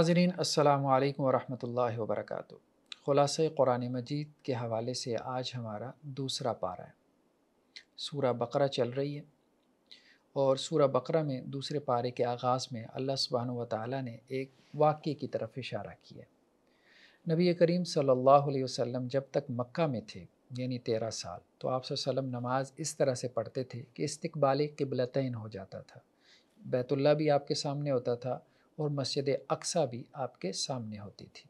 नाजरीन असलकम वरहमल वबरक ख़ुलास क़ुरान मजीद के हवाले से आज हमारा दूसरा पारा है सूरा बकरा चल रही है और सूरा बकरा में दूसरे पारे के आगाज़ में अल्लाह सुबहान वाली ने एक वाक़े की तरफ इशारा किया नबी करीम सल्लल्लाहु अलैहि वसल्लम जब तक मक्का में थे यानी तेरह साल तो आप नमाज़ इस तरह से पढ़ते थे कि इस्तबाल किबलत हो जाता था बैतुल्ला भी आपके सामने होता था और मस्जिद अक्सा भी आपके सामने होती थी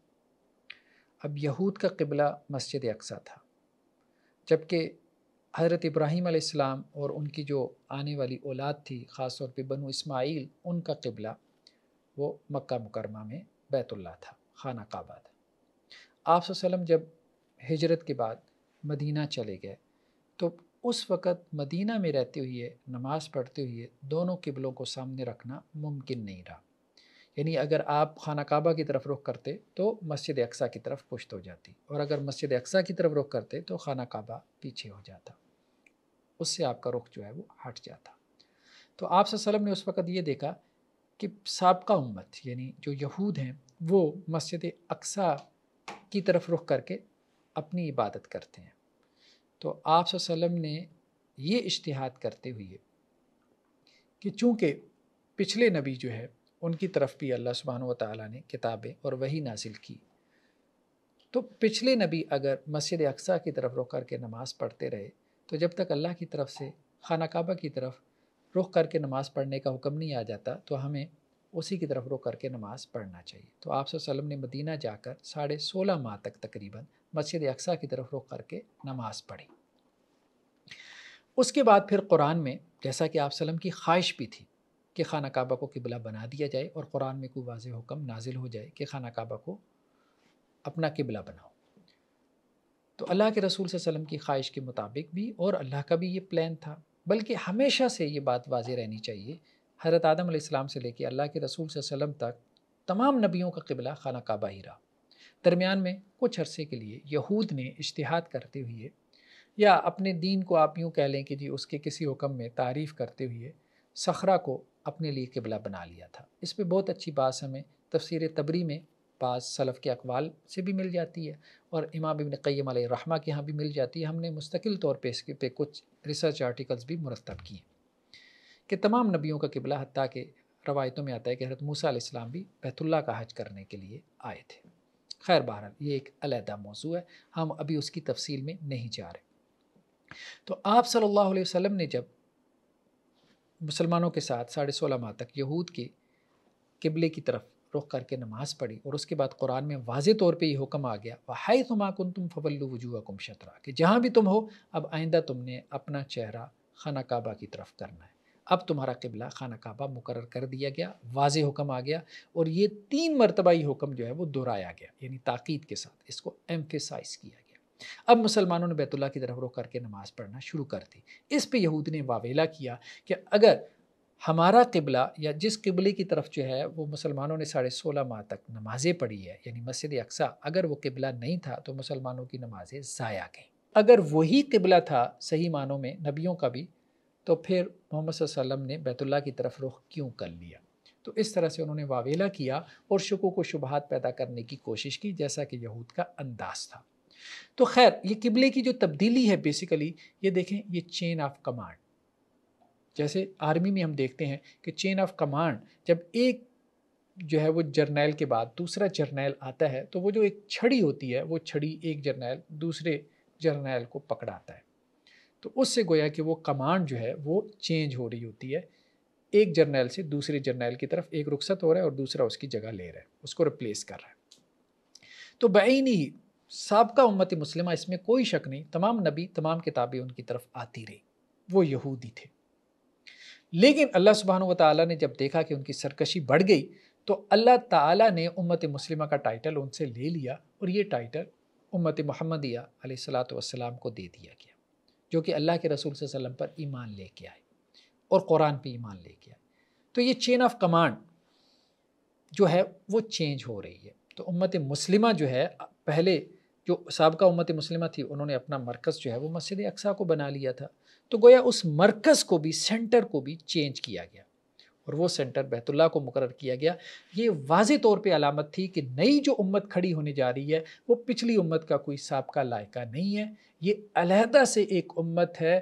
अब यहूद का किबला मस्जिद अक्सा था जबकि हज़रत इब्राहीम आसमाम और उनकी जो आने वाली औलाद थी ख़ास तौर पर बनु इस्माइल उनका किबला वो मक्का मुकरमा में बैतुल्ला था खाना काबा था आप जब हिजरत के बाद मदीना चले गए तो उस वक़्त मदीना में रहते हुए नमाज़ पढ़ते हुए दोनों किबलों को सामने रखना मुमकिन नहीं रहा यानी अगर आप खाना काबा की तरफ रुख करते तो मस्जिद अक्सा की तरफ पुश्त हो जाती और अगर मस्जिद अक्सा की तरफ रुख करते तो खाना काबा पीछे हो जाता उससे आपका रुख जो है वो हट जाता तो आप वसलम ने उस वक़्त ये देखा कि सबका उम्मत यानी जो यहूद हैं वो मस्जिद अक्सा की तरफ रुख करके अपनी इबादत करते हैं तो आप ने ये इश्तहाद करते हुए कि चूँकि पिछले नबी जो है उनकी तरफ भी अल्लाह सुबहान ताली ने किताबें और वही नाजिल की तो पिछले नबी अगर मस्जिद अक्सा की तरफ रुख करके नमाज़ पढ़ते रहे तो जब तक अल्लाह की तरफ से खाना काबा की तरफ रुख करके नमाज़ पढ़ने का हुक्म नहीं आ जाता तो हमें उसी की तरफ रुख करके नमाज़ पढ़ना चाहिए तो आप सल्लम ने मदीना जाकर साढ़े सोलह माह तक तकरीबन मस्जिद अक्सा की तरफ रुख करके नमाज़ पढ़ी उसके बाद फिर कुरान में जैसा कि आप की ख्वाहिश भी थी कि खाना काबा को किबला बना दिया जाए और क़ुरान में कोई वाज हुक्म नाजिल हो जाए कि खाना काबा को अपना किबला बनाओ तो अल्लाह के रसूल वसम की ख्वाहिश के मुताबिक भी और अल्लाह का भी ये प्लान था बल्कि हमेशा से ये बात वाज रहनी चाहिए हज़रत आदम आसमाम से लेकर अल्लाह के रसूल वसम तक तमाम नबियों का किबला खाना काबा ही रहा दरमियान में कुछ अरसे के लिए यहूद ने इश्तहाद करते हुए या अपने दीन को आप यूँ कह लें कि जी उसके किसी हुक्म में तारीफ़ करते हुए सखरा को अपने लिए किबला बना लिया था इस पर बहुत अच्छी बात हमें तफसर तबरी में बाज़ सलफ़ के अकवाल से भी मिल जाती है और इमाम इबन क़यम रहमा के यहाँ भी मिल जाती है हमने मुस्तकिल तौर पर इसके पे कुछ रिसर्च आर्टिकल्स भी मुरतब किए कि तमाम नबियों का किबला हती के रवायतों में आता है कि हरत मूसा भी बैतुल्ला का हज करने के लिए आए थे खैर बहरहाल ये एक अलहदा मौजू है हम अभी उसकी तफसील में नहीं जा रहे तो आप सल्लल्लाहु अलैहि वसल्लम ने जब मुसलमानों के साथ साढ़े सोलह माह तक यहूद के किबले की तरफ रुख करके नमाज़ पढ़ी और उसके बाद कुरान में वाज तौर पे ये हुक्म आ गया वाहि कुन तुम फवल्लु वजूह कुम शतरा कि जहाँ भी तुम हो अब आइंदा तुमने अपना चेहरा खाना काबा की तरफ करना है अब तुम्हारा किबला खाना काबा मुकर कर दिया गया वाज हुक्म आ गया और ये तीन मरतबा ये हुक्म जो है वो दोहराया गया यानी ताक़ीद के साथ इसको एम्फिसाइज किया गया अब मुसलमानों ने बैतुल्ला की तरफ रुख करके नमाज़ पढ़ना शुरू कर दी इस पे यहूद ने वावेला किया कि अगर हमारा किबला या जिस किबले की तरफ जो है वो मुसलमानों ने साढ़े सोलह माह तक नमाज़ें पढ़ी है यानी मस्जिद अक्सा अगर वो किबला नहीं था तो मुसलमानों की नमाज़ें ज़ाया गईं अगर वही किबला था सही मानों में नबियों का भी तो फिर मोहम्मद वसल्लम ने बैतुल्ला की तरफ रुख क्यों कर लिया तो इस तरह से उन्होंने वावेला किया और शकों को शुबहत पैदा करने की कोशिश की जैसा कि यहूद का अंदाज था तो खैर ये किबले की जो तब्दीली है बेसिकली ये देखें ये चेन ऑफ कमांड जैसे आर्मी में हम देखते हैं कि चेन ऑफ कमांड जब एक जो है वो जर्नैल के बाद दूसरा जर्नैल आता है तो वो जो एक छड़ी होती है वो छड़ी एक जर्नैल दूसरे जर्नैल को पकड़ाता है तो उससे गोया कि वो कमांड जो है वो चेंज हो रही होती है एक जर्नैल से दूसरे जर्नैल की तरफ एक रुखसत हो रहा है और दूसरा उसकी जगह ले रहा है उसको रिप्लेस कर रहा है तो बैनी सबका उम्मत मुस्लिम इसमें कोई शक नहीं तमाम नबी तमाम किताबें उनकी तरफ आती रही वो यहूदी थे लेकिन अल्लाह सुबहान ताली ने जब देखा कि उनकी सरकशी बढ़ गई तो अल्लाह ताला ने उम्मत मुस्लिमा का टाइटल उनसे ले लिया और ये टाइटल उम्मत महमदिया सलाम को दे दिया गया जो कि अल्लाह के रसूल वसम पर ईमान लेके आए और क़ुरान पे ईमान लेके आए तो ये चेन ऑफ कमांड जो है वो चेंज हो रही है तो उम्मत मुस्लिमा जो है पहले जो सबका उम्मत मुस्लिमा थी उन्होंने अपना मरकज़ जो है वो मस्जिद अक्सा को बना लिया था तो गोया उस मरकज़ को भी सेंटर को भी चेंज किया गया और वो सेंटर बैतुल्ला को मुकर किया गया ये वाज तौर पर अलामत थी कि नई जो उम्मत खड़ी होने जा रही है वो पिछली उम्मत का कोई सबका लायका नहीं है ये अलहदा से एक उम्मत है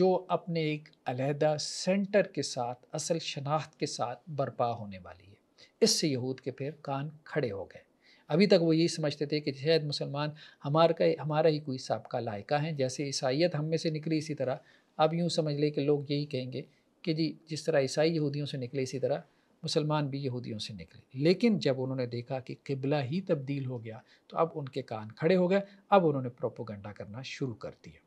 जो अपने एक अलहदा सेंटर के साथ असल शनाख्त के साथ बर्पा होने वाली है इससे यहूद के फिर कान खड़े हो गए अभी तक वो यही समझते थे कि शायद मुसलमान हमार का हमारा ही कोई सबका लायका है जैसे ईसाइत हम में से निकली इसी तरह अब यूँ समझ ले कि लोग यही कहेंगे कि जी जिस तरह ईसाई यहूदियों से निकले इसी तरह मुसलमान भी यहूदियों से निकले लेकिन जब उन्होंने देखा कि किबला ही तब्दील हो गया तो अब उनके कान खड़े हो गए अब उन्होंने प्रोपोगंडा करना शुरू कर दिया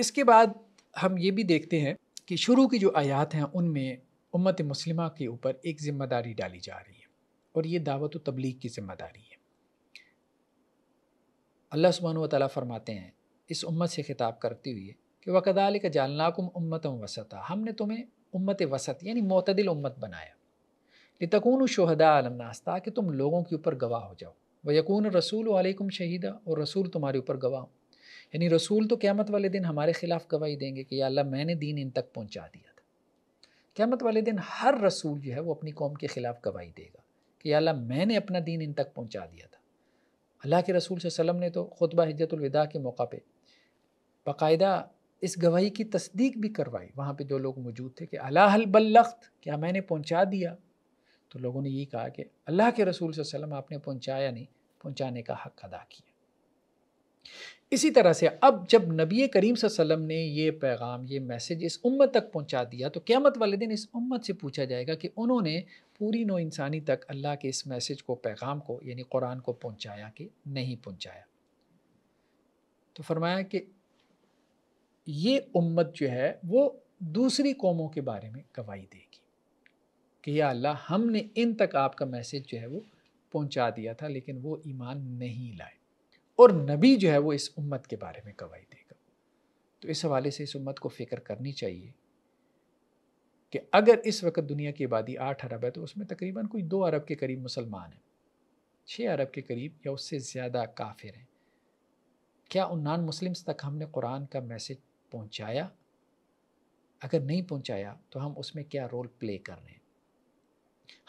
इसके बाद हम ये भी देखते हैं कि शुरू की जो आयात हैं उनमें उम्मत मुस्लिमा के ऊपर एक ज़िम्मेदारी डाली जा रही है और ये दावत तबलीग की ज़िम्मेदारी है अल्लाह सुबहान वाली फ़रमाते हैं इस उम्मत से खिताब करते हुए कि वकदाल का जालनाकुम उम्मत वसत हमने तुम्हें उम्मत वसत यानी मतदिल उम्मत बनाया लितकून शहदा आलमनास ताकि तुम लोगों के ऊपर गवाह हो जाओ व यकून रसूल वालेकुम शहीदा और रसूल तुम्हारे ऊपर गवाह हो यानी रसूल तो क़्यामत वाले दिन हमारे ख़िलाफ़ गवाही देंगे कि अल्लाह मैंने दीन इन तक पहुँचा दिया था क़्यामत वाले दिन हर रसूल जो है वो अपनी कौम के ख़िलाफ़ गवाही देगा कि अल्लाह मैंने अपना दीन इन तक पहुँचा दिया था अल्लाह के रसूल वसम ने तो खुतबा हजतलविदा के मौका पर बाकायदा इस गवाही की तस्दीक भी करवाई वहाँ पर जो लोग मौजूद थे कि अलाहल क्या मैंने पहुँचा दिया तो लोगों ने यही कहा कि अल्लाह के रसूल वसम आपने पहुँचाया नहीं पहुँचाने का हक अदा किया इसी तरह से अब जब नबी करीम वसम ने ये पैगाम ये मैसेज इस उम्मत तक पहुँचा दिया तो क़्यामत वाले दिन इस उम्मत से पूछा जाएगा कि उन्होंने पूरी नो इंसानी तक अल्लाह के इस मैसेज को पैगाम को यानी कुरान को पहुंचाया कि नहीं पहुंचाया तो फरमाया कि ये उम्मत जो है वो दूसरी कौमों के बारे में गवाही देगी कि या अल्लाह हमने इन तक आपका मैसेज जो है वो पहुंचा दिया था लेकिन वो ईमान नहीं लाए और नबी जो है वो इस उम्मत के बारे में गवाही देगा तो इस हवाले से इस उम्मत को फ़िक्र करनी चाहिए कि अगर इस वक्त दुनिया की आबादी आठ अरब है तो उसमें तकरीबन कोई दो अरब के करीब मुसलमान हैं छः अरब के करीब या उससे ज़्यादा काफिर हैं क्या उन नान मुस्लिम्स तक हमने कुरान का मैसेज पहुंचाया अगर नहीं पहुंचाया तो हम उसमें क्या रोल प्ले कर रहे हैं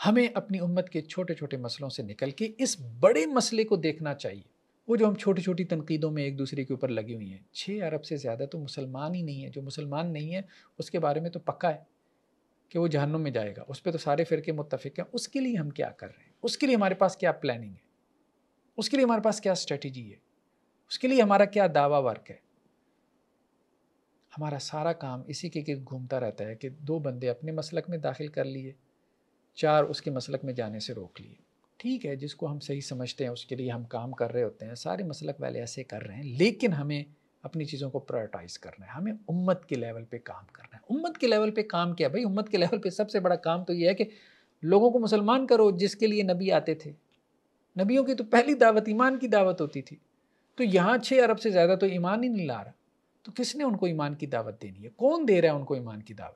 हमें अपनी उम्मत के छोटे छोटे मसलों से निकल के इस बड़े मसले को देखना चाहिए वो जो हम छोटी छोटी तनकीदों में एक दूसरे के ऊपर लगी हुई हैं छः अरब से ज़्यादा तो मुसलमान ही नहीं है जो मुसलमान नहीं है उसके बारे में तो पक्का है कि वो जहनम में जाएगा उस पर तो सारे फ़िरके मुतफिक हैं उसके लिए हम क्या कर रहे हैं उसके लिए हमारे पास क्या प्लानिंग है उसके लिए हमारे पास क्या स्ट्रेटजी है उसके लिए हमारा क्या दावा वर्क है हमारा सारा काम इसी के गिर्द घूमता रहता है कि दो बंदे अपने मसलक में दाखिल कर लिए चार उसके मसलक में जाने से रोक लिए ठीक है जिसको हम सही समझते हैं उसके लिए हम काम कर रहे होते हैं सारे मसलक वाले ऐसे कर रहे हैं लेकिन हमें अपनी चीज़ों को प्रायोरिटाइज करना है हमें उम्मत के लेवल पे काम करना है उम्मत के लेवल पे काम किया भाई उम्मत के लेवल पे सबसे बड़ा काम तो ये है कि लोगों को मुसलमान करो जिसके लिए नबी आते थे नबियों की तो पहली दावत ईमान की दावत होती थी तो यहाँ छः अरब से ज़्यादा तो ईमान ही नहीं ला रहा तो किसने उनको ईमान की दावत देनी है कौन दे रहा है उनको ईमान की दावत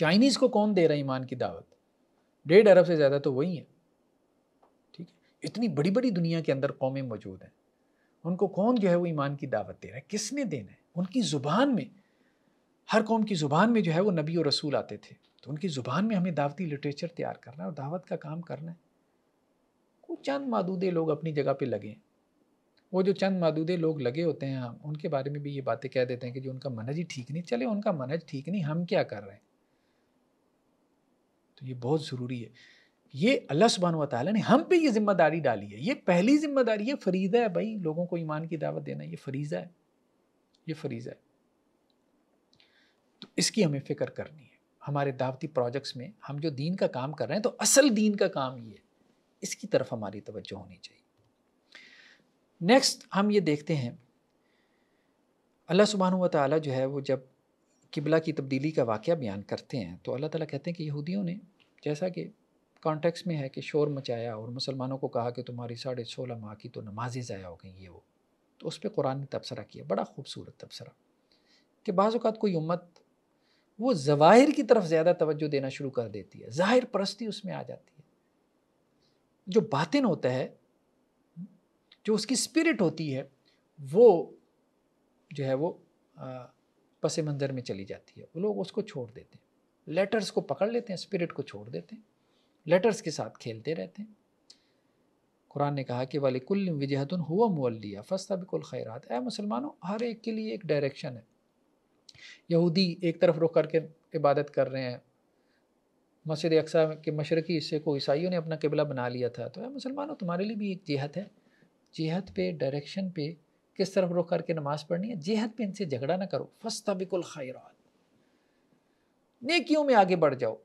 चाइनीज़ को कौन दे रहा है ईमान की दावत डेढ़ अरब से ज़्यादा तो वही है ठीक है इतनी बड़ी बड़ी दुनिया के अंदर कौमें मौजूद हैं उनको कौन जो है वो ईमान की दावत दे रहा है किसने देना है उनकी ज़ुबान में हर कौम की ज़ुबान में जो है वो नबी और रसूल आते थे तो उनकी ज़ुबान में हमें दावती लिटरेचर तैयार करना है और दावत का काम करना है कुछ चंद मादूदे लोग अपनी जगह पर लगे वो जो चंद मादूदे लोग लगे होते हैं हम उनके बारे में भी ये बातें कह देते हैं कि जो उनका मनज ही ठीक नहीं चले उनका मनज ठीक नहीं हम क्या कर रहे हैं तो ये बहुत ज़रूरी है ये अल्लाह सुबहान वाली ने हम पे ये जिम्मेदारी डाली है ये पहली जिम्मेदारी है फरीज़ा है भाई लोगों को ईमान की दावत देना ये फरीज़ा है ये फरीज़ा है तो इसकी हमें फ़िक्र करनी है हमारे दावती प्रोजेक्ट्स में हम जो दीन का काम कर रहे हैं तो असल दीन का काम ये है इसकी तरफ हमारी तवज्जो होनी चाहिए नेक्स्ट हम ये देखते हैं अल्लाह सुबहान वाली जो है वो जब किबला की तब्दीली का वाक़ बयान करते हैं तो अल्लाह ताला कहते हैं कि यहूदियों ने जैसा कि कॉन्टेक्स में है कि शोर मचाया और मुसलमानों को कहा कि तुम्हारी साढ़े सोलह माह की तो नमाजें ज़ाया हो गई ये वो तो उस पर कुरान ने तबसरा किया बड़ा खूबसूरत तबसरा कि बाज़ात कोई उम्मत वो ज़वाहिर की तरफ ज़्यादा तवज्जो देना शुरू कर देती है ज़ाहिर परस्ती उसमें आ जाती है जो बातिन होता है जो उसकी स्पिरिट होती है वो जो है वो पस मंज़र में चली जाती है वो लोग उसको छोड़ देते हैं लेटर्स को पकड़ लेते हैं स्पिरिट को छोड़ देते हैं लेटर्स के साथ खेलते रहते हैं कुरान ने कहा कि वाले कुल वजहतन हुआ मल्लिया फस्ता बिकुल खैरात ए मुसलमानों हर एक के लिए एक डायरेक्शन है यहूदी एक तरफ रुक करके इबादत कर रहे हैं मस्जिद अक्सा के मशरक़ी हिस्से को ईसाइयों ने अपना किबला बना लिया था तो मुसलमानों तुम्हारे लिए भी एक जेहत है जेहत पे डायरेक्शन पे किस तरफ रुक करके नमाज पढ़नी है जेहत पे इनसे झगड़ा ना करो फस्ता बिकुल खैरात नेकियों में आगे बढ़ जाओ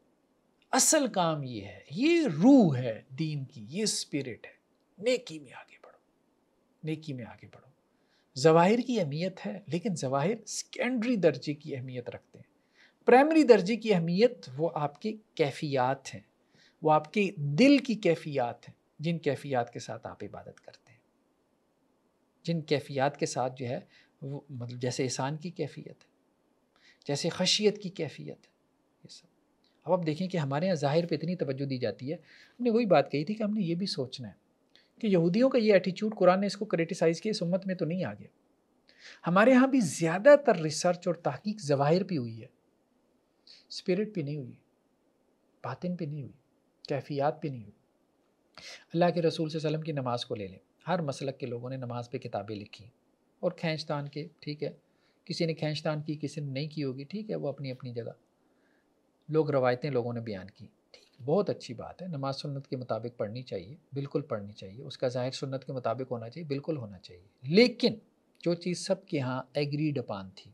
असल काम ये है ये रूह है दीन की ये स्पिरिट है नेकी में आगे बढ़ो नेकी में आगे बढ़ो जवाहिर की अहमियत है लेकिन जवाहिर सेकेंडरी दर्जे की अहमियत रखते हैं प्राइमरी दर्जे की अहमियत वो आपके कैफियात हैं वो आपके दिल की कैफियात हैं जिन कैफियात के साथ आप इबादत करते हैं जिन कैफियात के साथ जो है वो मतलब जैसे एहसान की कैफियत है जैसे खशियत की कैफियत है अब आप देखें कि हमारे यहाँ ज़ाहिर पर इतनी तवज्जो दी जाती है हमने वही बात कही थी कि हमने ये भी सोचना है कि यहूदियों का ये एटीट्यूड कुरान ने इसको क्रिटिसाइज़ किया इस उम्मत में तो नहीं आ गया हमारे यहाँ भी ज़्यादातर रिसर्च और तहकीक जवाहिर पर हुई है स्पिरिट पर नहीं हुई बातिन पर नहीं हुई कैफियात पर नहीं हुई अल्लाह के रसूल वसम की नमाज़ को ले लें हर मसलक के लोगों ने नमाज पर किताबें लिखी और खींचतान के ठीक है किसी ने खींचतान की किसी ने नहीं की होगी ठीक है वो अपनी अपनी जगह लोग रवायतें लोगों ने बयान की ठीक बहुत अच्छी बात है नमाज सुन्नत के मुताबिक पढ़नी चाहिए बिल्कुल पढ़नी चाहिए उसका ज़ाहिर सुन्नत के मुताबिक होना चाहिए बिल्कुल होना चाहिए लेकिन जो चीज़ सबके यहाँ एग्रीड अपान थी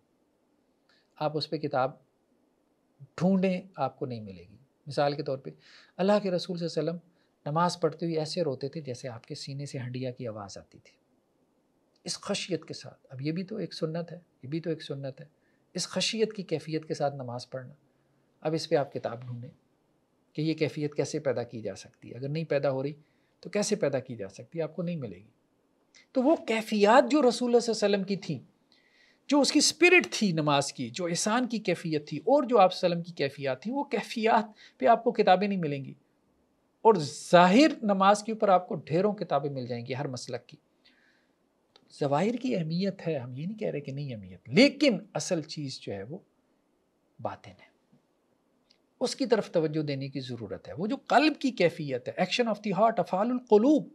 आप उस पर किताब ढूंढें आपको नहीं मिलेगी मिसाल के तौर पे अल्लाह के रसूल वसलम नमाज़ पढ़ते हुए ऐसे रोते थे जैसे आपके सीने से हंडिया की आवाज़ आती थी इस खशियत के साथ अब ये भी तो एक सुन्नत है ये भी तो एक सुन्नत है इस खशियत की कैफियत के साथ नमाज़ पढ़ना अब इस पर आप किताब ढूंढें कि ये कैफियत कैसे पैदा की जा सकती है अगर नहीं पैदा हो रही तो कैसे पैदा की जा सकती है आपको नहीं मिलेगी तो वो कैफियत जो रसूल वसम की थी जो उसकी स्पिरिट थी नमाज की जो एहसान की कैफियत थी और जो आप सलम की कैफियत थी वो कैफियत पे आपको किताबें नहीं मिलेंगी और ज़ाहिर नमाज के ऊपर आपको ढेरों किताबें मिल जाएंगी हर मसलक की तो जवाहिर की अहमियत है हम ये नहीं कह रहे कि नहीं अहमियत लेकिन असल चीज़ जो है वो बातें हैं उसकी तरफ तवज्जो देने की ज़रूरत है वो जो कल्ब की कैफियत है एक्शन ऑफ द हार्ट अफ़ालकलूब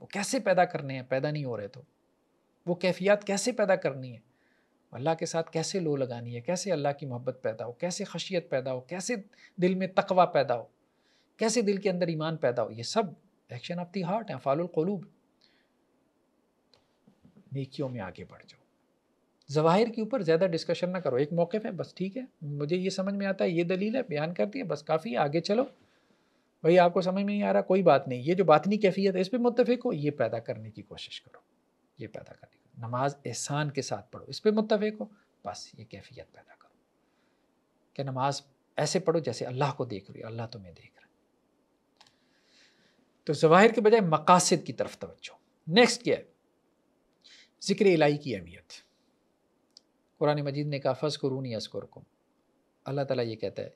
वो कैसे पैदा करने हैं पैदा नहीं हो रहे तो वो कैफियत कैसे पैदा करनी है अल्लाह के साथ कैसे लो लगानी है कैसे अल्लाह की मोहब्बत पैदा हो कैसे खशियत पैदा हो कैसे दिल में तकवा पैदा हो कैसे दिल के अंदर ईमान पैदा हो ये सब एक्शन ऑफ द हार्ट है फ़ालकलूब नेकियों में आगे बढ़ जाओ जवाहिर के ऊपर ज़्यादा डिस्कशन ना करो एक मौके पर बस ठीक है मुझे ये समझ में आता है ये दलील है बयान करती है बस काफ़ी आगे चलो भाई आपको समझ में नहीं आ रहा कोई बात नहीं ये जो बातनी कैफियत है इस पर मुतफिक हो ये पैदा करने की कोशिश करो ये पैदा करने की नमाज एहसान के साथ पढ़ो इस पर मुतफिक हो बस ये कैफियत पैदा करो क्या नमाज ऐसे पढ़ो जैसे अल्लाह को देख रही अल्लाह तुम्हें देख रहा तो जवाहिर के बजाय मकासद की तरफ तवज्जो नेक्स्ट क्या है ज़िक्र इलाही की अहमियत कुरान मजीद ने कहा फ़स करून को अल्लाह ताला ये कहता है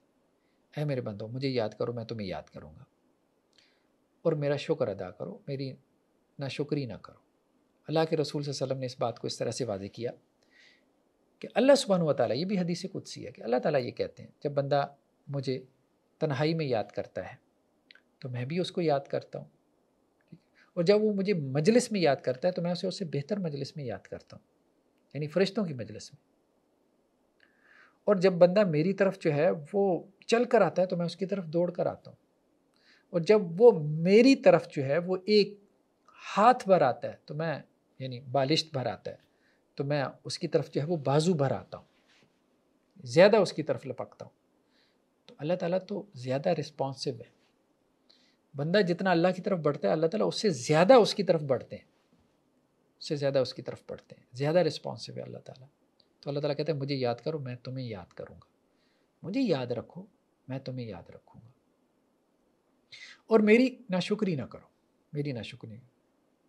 ऐ मेरे बंदो मुझे याद करो मैं तुम्हें याद करूँगा और मेरा शुक्र अदा करो मेरी ना शुक्री ना करो अल्लाह के रसूल वसलम ने इस बात को इस तरह से वाजे किया कि अल्लाह सुबहान ताली ये भी हदीस सी है कि अल्लाह ताली ये कहते हैं जब बंदा मुझे तन्हाई में याद करता है तो मैं भी उसको याद करता हूँ और जब वो मुझे मजलिस में याद करता है तो मैं उसे उससे बेहतर मजलिस में याद करता हूँ यानी फरिश्तों की मजलिस में और जब बंदा मेरी तरफ जो है वो चल कर आता है तो मैं उसकी तरफ दौड़ कर आता हूँ और जब वो मेरी तरफ जो है वो एक हाथ भर आता है तो मैं यानी बालिश्त भर आता है तो मैं उसकी तरफ जो है वो बाजू भर आता हूँ ज़्यादा उसकी तरफ लपकता हूँ तो अल्लाह ताला तो ज़्यादा रिस्पॉन्सिव है बंदा जितना अल्लाह की तरफ बढ़ता है अल्लाह ताला उससे ज़्यादा उसकी तरफ बढ़ते हैं उससे ज़्यादा उसकी तरफ बढ़ते हैं ज़्यादा रिस्पॉन्सिव है अल्लाह ताला तो अल्लाह ताला कहते हैं मुझे याद करो मैं तुम्हें याद करूँगा मुझे याद रखो मैं तुम्हें याद रखूँगा और मेरी नाशुक्री ना करो मेरी नाशुक्री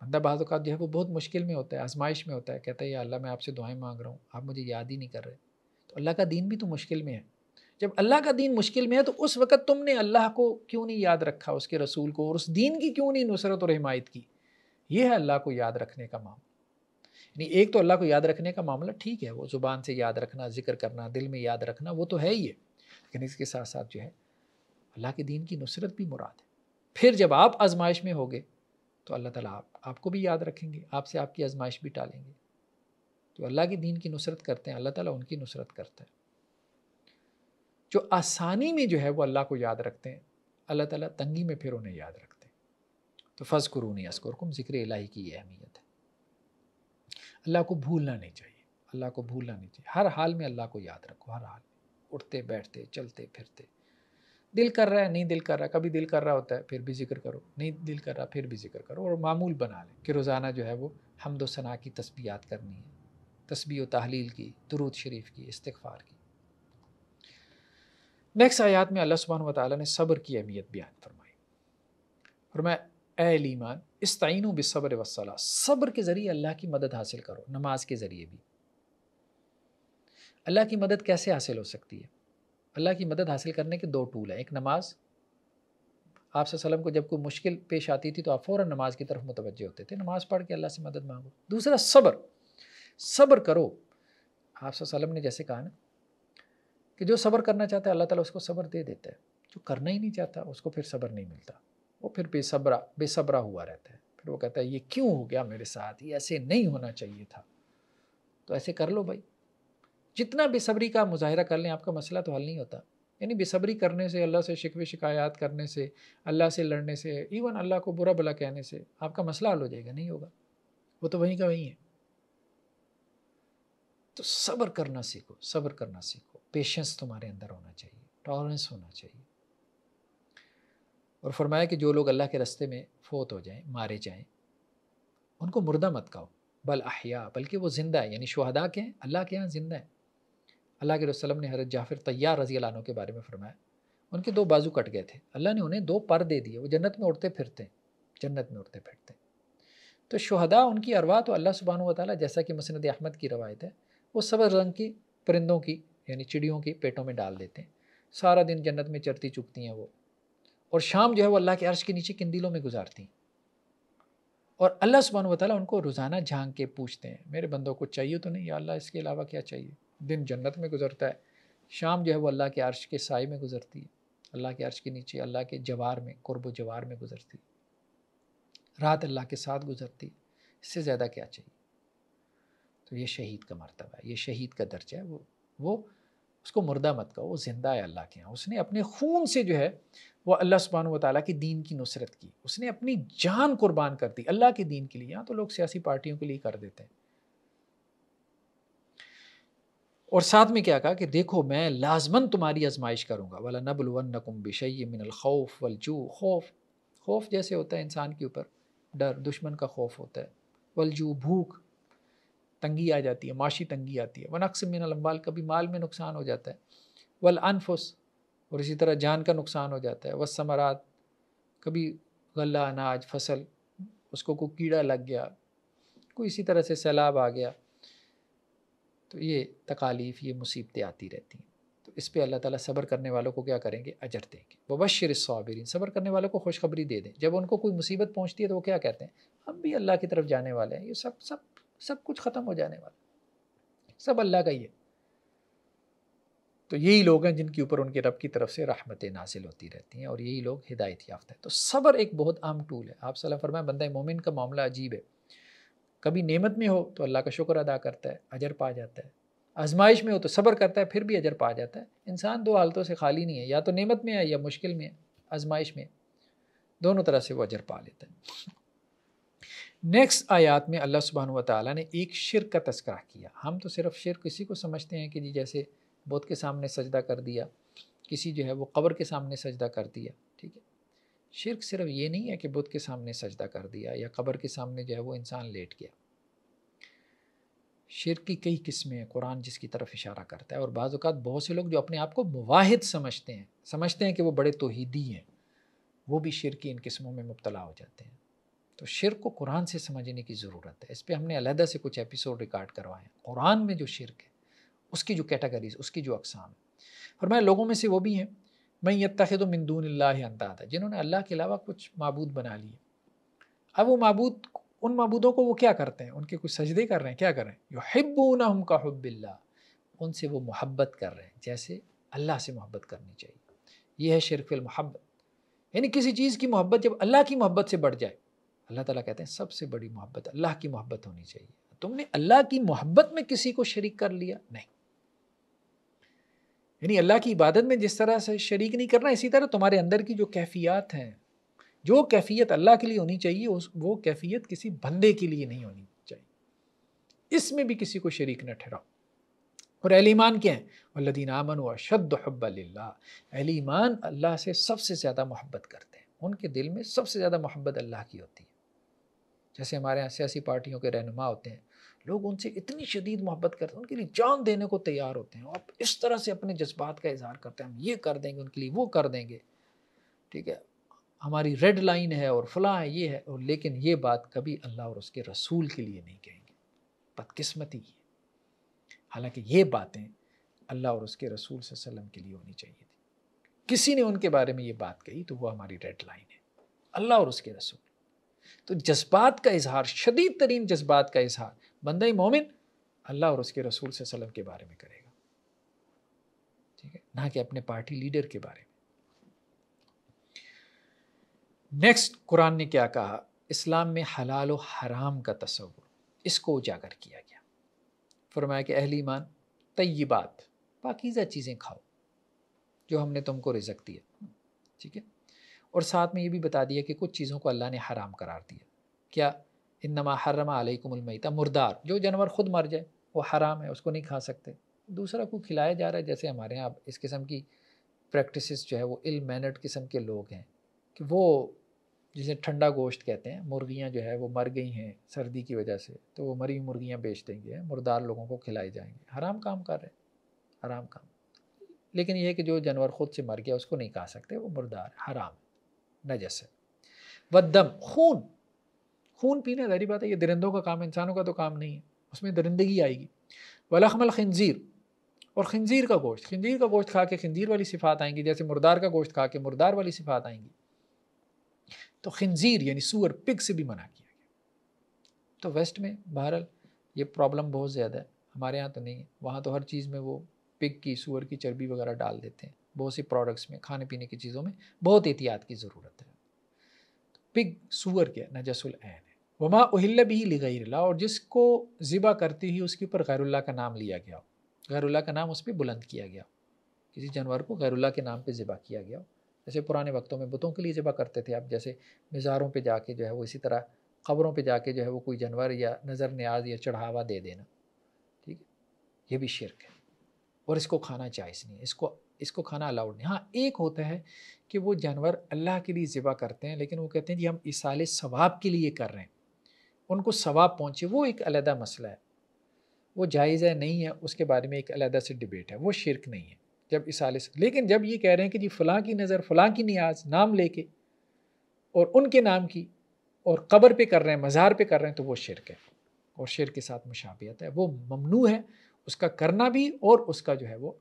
बंदा बाज़ अवत जो है वो बहुत मुश्किल में होता है आजमाइश में होता है कहता है या अल्लाह मैं आपसे दुआएं मांग रहा हूँ आप मुझे याद ही नहीं कर रहे तो अल्लाह का दीन भी तो मुश्किल में है जब अल्लाह का दीन मुश्किल में है तो उस वक़्त तुमने अल्लाह को क्यों नहीं याद रखा उसके रसूल को और उस दीन की क्यों नहीं नुसरत और हिमायत की ये है अल्लाह को याद रखने का मामला यानी एक तो अल्लाह को याद रखने का मामला ठीक है वो ज़ुबान से याद रखना जिक्र करना दिल में याद रखना वो तो है ही है लेकिन इसके साथ साथ जो है अल्लाह के दीन की नुसरत भी मुराद है फिर जब आप आजमाइश में होगे तो अल्लाह ताला आप आपको भी याद रखेंगे आपसे आपकी आजमाइश भी टालेंगे तो अल्लाह के दीन की नुसरत करते हैं अल्लाह ताला उनकी नुसरत करता है जो आसानी में जो है वो अल्लाह को याद रखते हैं अल्लाह ताला तंगी में फिर उन्हें याद रखते हैं तो फ़ज़ कुरूनी असकुरकुम ज़िक्र इलाही की अहमियत अल्लाह को भूलना नहीं चाहिए अल्लाह को भूलना नहीं चाहिए हर हाल में अल्लाह को याद रखो हर हाल में उठते बैठते चलते फिरते दिल कर रहा है नहीं दिल कर रहा कभी दिल कर रहा होता है फिर भी जिक्र करो नहीं दिल कर रहा फिर भी जिक्र करो और मामूल बना लें कि रोज़ाना जो है वो हमदो सना की तस्बीयात करनी है तस्बी तहलील की दरूद शरीफ की इस्तफ़ार की नेक्स्ट आयात में अल्लाह सुबहान वाली ने सब्र की अहमियत बयान फरमाई और मैं एलीमान तयन बिसब्र वसला सब्र के ज़रिए अल्लाह की मदद हासिल करो नमाज के ज़रिए भी अल्लाह की मदद कैसे हासिल हो सकती है अल्लाह की मदद हासिल करने के दो टूल हैं एक नमाज आप सल्लम को जब कोई मुश्किल पेश आती थी तो आप फ़ौर नमाज की तरफ मुतवजह होते थे नमाज पढ़ के अल्लाह से मदद मांगो दूसरा सब्र सब्र करो आप सल्लम ने जैसे कहा ना कि जो सब्र करना चाहता है अल्लाह ताला उसको सब्र दे देता है जो करना ही नहीं चाहता उसको फिर सब्र नहीं मिलता वो फिर बेसब्रा बेसब्रा हुआ रहता है फिर वो कहता है ये क्यों हो गया मेरे साथ ये ऐसे नहीं होना चाहिए था तो ऐसे कर लो भाई जितना बेसब्री का मुजाहरा कर लें आपका मसला तो हल नहीं होता यानी बेसब्री करने से अल्लाह से शिकवे शिकायत करने से अल्लाह से लड़ने से इवन अल्लाह को बुरा भला कहने से आपका मसला हल हो जाएगा नहीं होगा वो तो वहीं का वहीं है तो सब्र करना सीखो सब्र करना सीखो पेशेंस तुम्हारे अंदर होना चाहिए टॉलरेंस होना चाहिए और फरमाया कि जो लोग अल्लाह के रस्ते में फोत हो जाएं मारे जाएं उनको मुर्दा मत कहो बल अहिया बल्कि वो ज़िंदा है यानी शहदा के हैं अल्लाह के यहाँ ज़िंदा है अल्लाह के रसलम ने हरत जाफिर तैयार रजी अलानों के बारे में फ़रमाया उनके दो बाजू कट गए थे अल्लाह ने उन्हें दो पर दे दिए वो जन्नत में उड़ते फिरते हैं जन्नत में उड़ते फिरते हैं तो शहदा उनकी अरवा तो अल्लाह सुबहान वाली जैसा कि मुसनद अहमद की रवायत है वो सब रंग की परिंदों की यानी चिड़ियों की पेटों में डाल देते हैं सारा दिन जन्नत में चरती चुकती हैं वो और शाम जो है वो अल्लाह के अर्श के नीचे कंदीलों में गुजारती और अल्लाह सुबहान वाली उनको रोज़ाना झांक के पूछते हैं मेरे बंदों को चाहिए तो नहीं या अल्लाह इसके अलावा क्या चाहिए दिन जन्नत में गुजरता है शाम जो है वो अल्लाह के अर्श के साय में गुजरती है अल्लाह के अर्श के नीचे अल्लाह के जवार में कुर्ब जवार में गुजरती है रात अल्लाह के साथ गुजरती है इससे ज़्यादा क्या चाहिए तो ये शहीद का मरतबा है ये शहीद का दर्जा है वो वो उसको मुर्दा मत कहो वो ज़िंदा है अल्लाह के यहाँ उसने अपने खून से जो है वो अल्लाह सुबहान ताली के दीन की नुसरत की उसने अपनी जान कुर्बान कर दी अल्लाह के दीन के लिए यहाँ तो लोग सियासी पार्टियों के लिए कर देते हैं और साथ में क्या कहा कि देखो मैं लाजमन तुम्हारी आजमाइश करूँगा वाला नबलवनकुम बिशै मिनल खौफ वलजू खौफ खौफ जैसे होता है इंसान के ऊपर डर दुश्मन का खौफ होता है वलजू भूख तंगी आ जाती है माशी तंगी आती है वनक्स मिनल अम्बाल कभी माल में नुकसान हो जाता है वल अनफुस और इसी तरह जान का नुकसान हो जाता है वह समरात कभी गला अनाज फसल उसको कोई कीड़ा लग गया कोई इसी तरह से सैलाब आ गया तो ये तकालीफ़ ये मुसीबतें आती रहती हैं तो इस पर अल्लाह ताला सब्र करने वालों को क्या करेंगे अजर देंगे वबशर साबिरीन सब्र करने वालों को खुशखबरी दे दें जब उनको कोई मुसीबत पहुँचती है तो वो क्या कहते हैं हम भी अल्लाह की तरफ जाने वाले हैं ये सब सब सब कुछ ख़त्म हो जाने वाला सब अल्लाह का ही है तो यही लोग हैं जिनके ऊपर उनके रब की तरफ से रहमतें नाजिल होती रहती हैं और यही लोग हिदायत याफ्त हैं तो सब्र एक बहुत आम टूल है आप सलाह फरमाए बंदा मोमिन का मामला अजीब है कभी नेमत में हो तो अल्लाह का शुक्र अदा करता है अजर पा जाता है आजमाइश में हो तो सब्र करता है फिर भी अजर पा जाता है इंसान दो हालतों से खाली नहीं है या तो नेमत में है या मुश्किल में है आजमाइश में दोनों तरह से वो अजर पा लेता है नेक्स्ट आयात में अल्लाह सुबहान व ने एक शिर का तस्करा किया हम तो सिर्फ शिर किसी को समझते हैं कि जी जैसे बुद्ध के सामने सजदा कर दिया किसी जो है वो कब्र के सामने सजदा कर दिया ठीक है शिरक सिर्फ ये नहीं है कि बुद्ध के सामने सजदा कर दिया या कब्र के सामने जो है वो इंसान लेट गया शिरक की कई किस्में हैं कुरान जिसकी तरफ इशारा करता है और बाज़ात बहुत से लोग जो अपने आप को मुवाहिद समझते हैं समझते हैं कि वो बड़े तोहदी हैं वो भी शिर की इन किस्मों में मुबतला हो जाते हैं तो शिर को कुरान से समझने की ज़रूरत है इस पर हमने अलहदा से कुछ एपिसोड रिकॉर्ड करवाए कुरान में जो शिरक है उसकी जो कैटेगरीज उसकी जो अकसाम है मैं लोगों में से वो भी हैं मैं यत्तखद मंदून था जिन्होंने अल्लाह के अलावा कुछ मबूद बना लिए अब वो मबूद उन मबूदों को वो क्या करते हैं उनके कुछ सजदे कर रहे हैं क्या कर रहे हैं जो हिब्बू हम का हब्बिल्ला उनसे वो मोहब्बत कर रहे हैं जैसे अल्लाह से मोहब्बत करनी चाहिए यह है शिरफिल मोहब्बत यानी किसी चीज़ की मोहब्बत जब अल्लाह की मोहब्बत से बढ़ जाए अल्लाह ताला कहते हैं सबसे बड़ी मोहब्बत अल्लाह की मोहब्बत होनी चाहिए तुमने अल्लाह की मोहब्बत में किसी को शरीक कर लिया नहीं यानी अल्लाह की इबादत में जिस तरह से शरीक नहीं करना इसी तरह तुम्हारे अंदर की जो कैफियत हैं जो कैफियत अल्लाह के लिए होनी चाहिए उस वो कैफियत किसी बंदे के लिए नहीं होनी चाहिए इसमें भी किसी को शरीक न ठहराओ और अलीमान क्या हैं वल्लिन आमन अशद हब्बल्ला अलीमान अल्लाह से सबसे ज़्यादा मोहब्बत करते हैं उनके दिल में सबसे ज़्यादा मोहब्बत अल्लाह की होती है जैसे हमारे यहाँ सियासी पार्टियों के रहनुमा होते हैं लोग उनसे इतनी शदीद मोहब्बत करते हैं उनके लिए जान देने को तैयार होते हैं आप इस तरह से अपने जज्बात का इजहार करते हैं हम ये कर देंगे उनके लिए वो कर देंगे ठीक है हमारी रेड लाइन है और फलाँ है ये है और लेकिन ये बात कभी अल्लाह और उसके रसूल के लिए नहीं कहेंगे बदकस्मती है हालांकि ये बातें अल्लाह और उसके रसूल वसम के लिए होनी चाहिए थी किसी ने उनके बारे में ये बात कही तो वो हमारी रेड लाइन है अल्लाह और उसके रसूल तो जज्बात का इजहार शदीद तरीन जज्बात का इजहार बंदा ही मोमिन अल्लाह और उसके रसूल सलम के बारे में करेगा ठीक है ना कि अपने पार्टी लीडर के बारे में नेक्स्ट कुरान ने क्या कहा इस्लाम में हलाल और हराम का तस्वुर इसको उजागर किया गया फरमाया कि अहली ईमान तय्यबात पाकिज़ा चीज़ें खाओ जो हमने तुमको रिजक दिया ठीक है और साथ में ये भी बता दिया कि कुछ चीज़ों को अल्लाह ने हराम करार दिया क्या इन नमा हर्रमा अलकुमलमैता मुर्दार जो जानवर ख़ुद मर जाए वो हराम है उसको नहीं खा सकते दूसरा को खिलाया जा रहा है जैसे हमारे यहाँ इस किस्म की प्रैक्टिस जो है वो इल मैनड किस्म के लोग हैं कि वो जिसे ठंडा गोश्त कहते हैं मुर्गियाँ जो है वो मर गई हैं सर्दी की वजह से तो वो मरी मुर्गियाँ बेच देंगे मुर्दार लोगों को खिलाई जाएंगे हराम काम कर रहे हैं हराम काम लेकिन यह है कि जो जानवर ख़ुद से मर गया उसको नहीं खा सकते वो मुर्दार हराम नजस है वदम खून खून पीना जहरी बात है ये दरिंदों का काम इंसानों का तो काम नहीं है उसमें दरिंदगी आएगी वलखमल खंजीर और खंजीर का गोश्त खंजीर का गोश्त खा के खंजीर वाली सिफात आएंगी जैसे मुर्दार का गोश्त खा के मुर्दार वाली सिफात आएंगी तो खंजीर यानी सूअर पिग से भी मना किया गया तो वेस्ट में बहरहाल ये प्रॉब्लम बहुत ज़्यादा है हमारे यहाँ तो नहीं है वहाँ तो हर चीज़ में वो पिग की सूअर की चर्बी वगैरह डाल देते हैं बहुत सी प्रोडक्ट्स में खाने पीने की चीज़ों में बहुत एहतियात की ज़रूरत है तो पिग सूअर के नजसुल ऐन वमा उहिल्ल भी लगैरला और जिसको ज़िबा करती ही उसके ऊपर गैरुल्ला का नाम लिया गया गैरुल्ला का नाम उस पर बुलंद किया गया किसी जानवर को गैरुल्ला के नाम पे ज़िबा किया गया जैसे पुराने वक्तों में बुतों के लिए ज़िबा करते थे आप जैसे मज़ारों पे जाके जो है वो इसी तरह ख़बरों पे जाके जो है वो कोई जानवर या नज़र न्याज या चढ़ावा दे देना ठीक है ये भी शिरक है और इसको खाना जायज़ नहीं है इसको इसको खाना अलाउड नहीं हाँ एक होता है कि वो जानवर अल्लाह के लिए ज़िबा करते हैं लेकिन वो कहते हैं जी हम इस सवाब के लिए कर रहे हैं उनको सवाब पहुँचे वो एक अलहदा मसला है वो जायज़ है नहीं है उसके बारे में एक अलहदा से डिबेट है वो शिरक नहीं है जब इस आले से लेकिन जब ये कह रहे हैं कि जी फ़लाँ की नज़र फ़लाँ की नियाज नाम लेके और उनके नाम की और कब्र पे कर रहे हैं मज़ार पे कर रहे हैं तो वो शिरक है और शिर के साथ मुशाबियत है वो ममनू है उसका करना भी और उसका जो है वो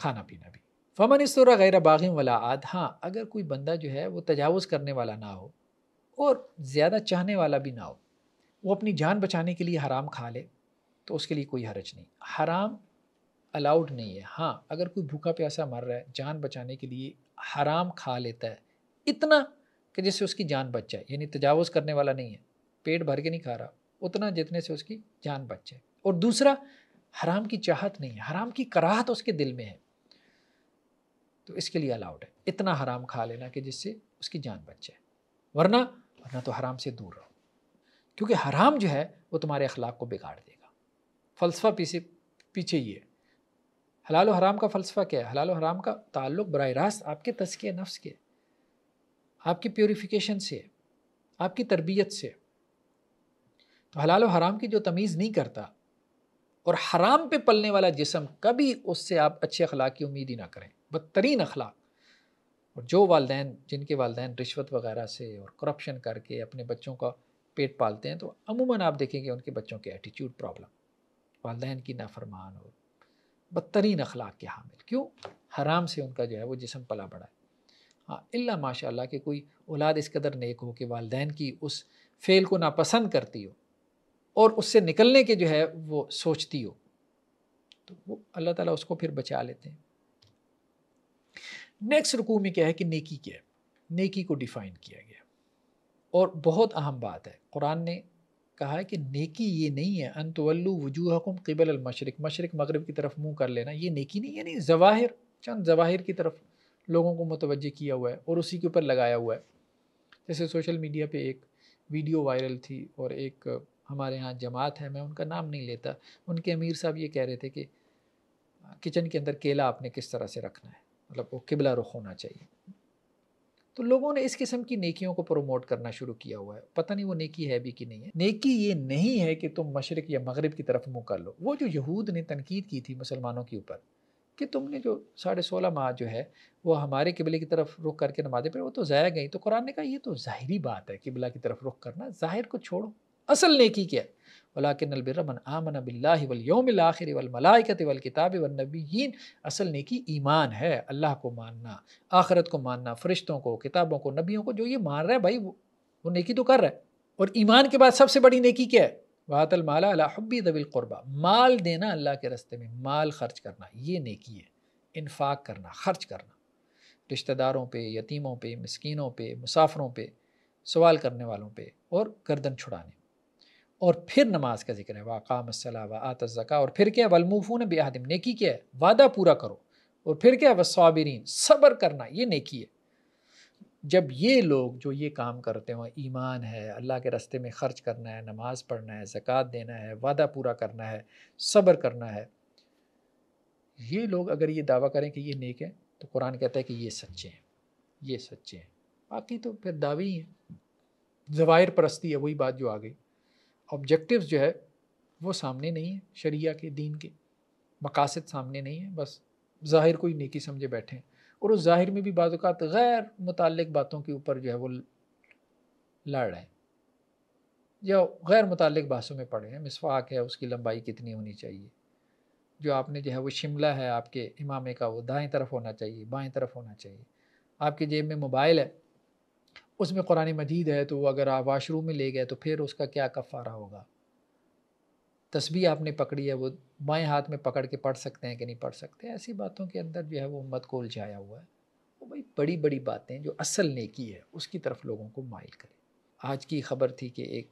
खाना पीना भी फमन तरह गैर बागिम वाला आद हाँ अगर कोई बंदा जो है वो तजावज़ करने वाला ना हो और ज़्यादा चाहने वाला भी ना हो वो अपनी जान बचाने के लिए हराम खा ले तो उसके लिए कोई हरज नहीं हराम अलाउड नहीं है हाँ अगर कोई भूखा प्यासा मर रहा है जान बचाने के लिए हराम खा लेता है इतना कि जिससे उसकी जान बच जाए यानी तजावज़ करने वाला नहीं है पेट भर के नहीं खा रहा उतना जितने से उसकी जान बच जाए और दूसरा हराम की चाहत नहीं है हराम की कराहत उसके दिल में है तो इसके लिए अलाउड है इतना हराम खा लेना कि जिससे उसकी जान बच जाए वरना वरना तो हराम से दूर रहो क्योंकि हराम जो है वो तुम्हारे अखलाक को बिगाड़ देगा फ़लसफ़ा पीछे पीछे ये है हलाल और हराम का फ़लसफ़ा क्या है हलाल और हराम का ताल्लुक बर रास्त आपके तस्किय नफ्स के आपकी प्योरीफिकेशन से आपकी तरबियत से तो हलाल और हराम की जो तमीज़ नहीं करता और हराम पे पलने वाला जिसम कभी उससे आप अच्छे अखलाक की उम्मीद ही ना करें बदतरीन अखलाक और जो वालदेन जिनके वालदेन रिश्वत वगैरह से और करप्शन करके अपने बच्चों का पेट पालते हैं तो अमूमन आप देखेंगे उनके बच्चों के एटीट्यूड प्रॉब्लम वालदेन की नाफरमान और बदतरीन अखलाक के हामिल क्यों हराम से उनका जो है वो जिसम पला पड़ा है हाँ इला माशा कि कोई औलाद इस कदर नेक हो कि वालदेन की उस फेल को नापसंद करती हो और उससे निकलने के जो है वो सोचती हो तो वो अल्लाह ताला उसको फिर बचा लेते हैं नेक्स्ट रुकू में क्या है कि नेकी क्या है नेकी को डिफ़ाइन किया गया और बहुत अहम बात है कुरान ने कहा है कि नेकी ये नहीं है अंतवल्लु वजूह हकुम क़िबल मशरक मशरक मगरब की तरफ मुंह कर लेना ये नेकी नहीं यानी जवाहिर चंद जवाहिर की तरफ लोगों को मुतवज किया हुआ है और उसी के ऊपर लगाया हुआ है जैसे सोशल मीडिया पे एक वीडियो वायरल थी और एक हमारे यहाँ जमात है मैं उनका नाम नहीं लेता उनके अमीर साहब ये कह रहे थे कि किचन के अंदर केला आपने किस तरह से रखना है मतलब वो किबला रुख होना चाहिए तो लोगों ने इस किस्म की नेकियों को प्रमोट करना शुरू किया हुआ है पता नहीं वो नेकी है भी कि नहीं है नेकी ये नहीं है कि तुम मशरक या मगरब की तरफ मुँह कर लो वो जो यहूद ने तनकीद की थी मुसलमानों के ऊपर कि तुमने जो साढ़े सोलह माह जो है वो हमारे किबले की तरफ रुख करके नमाजें पर वो तो ज़ाया गई तो कुरान ने कहा ये तो ज़ाहरी बात है किबला की तरफ रुख करना ज़ाहिर को छोड़ो असल नेकी क्या है वलाकिन मन आमन बिल्लावल आखिर वलमलाकत वलकिताब वनबीन असल नेकी ईमान है अल्लाह को मानना आखरत को मानना फ़रिश्तों को किताबों को नबियों को जो ये मान रहा है भाई वो, वो नेकी तो कर रहा है और ईमान के बाद सबसे बड़ी नेकी क्या है वातल माला अला हब्बी दबिल क़ुरबा माल देना अल्लाह के रस्ते में माल खर्च करना ये नेकी है इनफाक़ करना खर्च करना रिश्तेदारों पे यतीमों पे मस्किनों पे मुसाफरों पे सवाल करने वालों पे और गर्दन छुड़ाने और फिर नमाज का जिक्र है वाकाम व आत ज़का और फिर क्या है वलमूफून बेहदम नेकी क्या है वादा पूरा करो और फिर क्या वसाबरीन सब्र करना ये नेकी है जब ये लोग जो ये काम करते हैं ईमान है अल्लाह के रस्ते में ख़र्च करना है नमाज़ पढ़ना है ज़क़़त देना है वादा पूरा करना है सब्र करना है ये लोग अगर ये दावा करें कि ये नेक है तो कुरान कहता है कि ये सच्चे हैं ये सच्चे हैं बाकी तो फिर दावे ही हैं जवायर परस्ती है वही बात जो आ गई ऑब्जेक्टिव्स जो है वो सामने नहीं है शरिया के दीन के मकासद सामने नहीं है बस ज़ाहिर कोई नेकी समझे बैठे हैं और उस ज़ाहिर में भी बाज़ात गैर मुतक बातों के ऊपर जो है वो लड़ रहे हैं या गैर मुतक बातों में रहे हैं मिसवाक है उसकी लंबाई कितनी होनी चाहिए जो आपने जो है वो शिमला है आपके इमामे का वो दाएँ तरफ होना चाहिए बाएँ तरफ होना चाहिए आपके जेब में मोबाइल है उसमें कुरान मजीद है तो अगर आप वाशरूम में ले गए तो फिर उसका क्या कफ़ारा होगा तस्वीर आपने पकड़ी है वो बाएँ हाथ में पकड़ के पढ़ सकते हैं कि नहीं पढ़ सकते ऐसी बातों के अंदर जो है वो उम्मत को उलझाया हुआ है वो भाई बड़ी बड़ी बातें जो असल नेकी है उसकी तरफ लोगों को माइल करें आज की खबर थी कि एक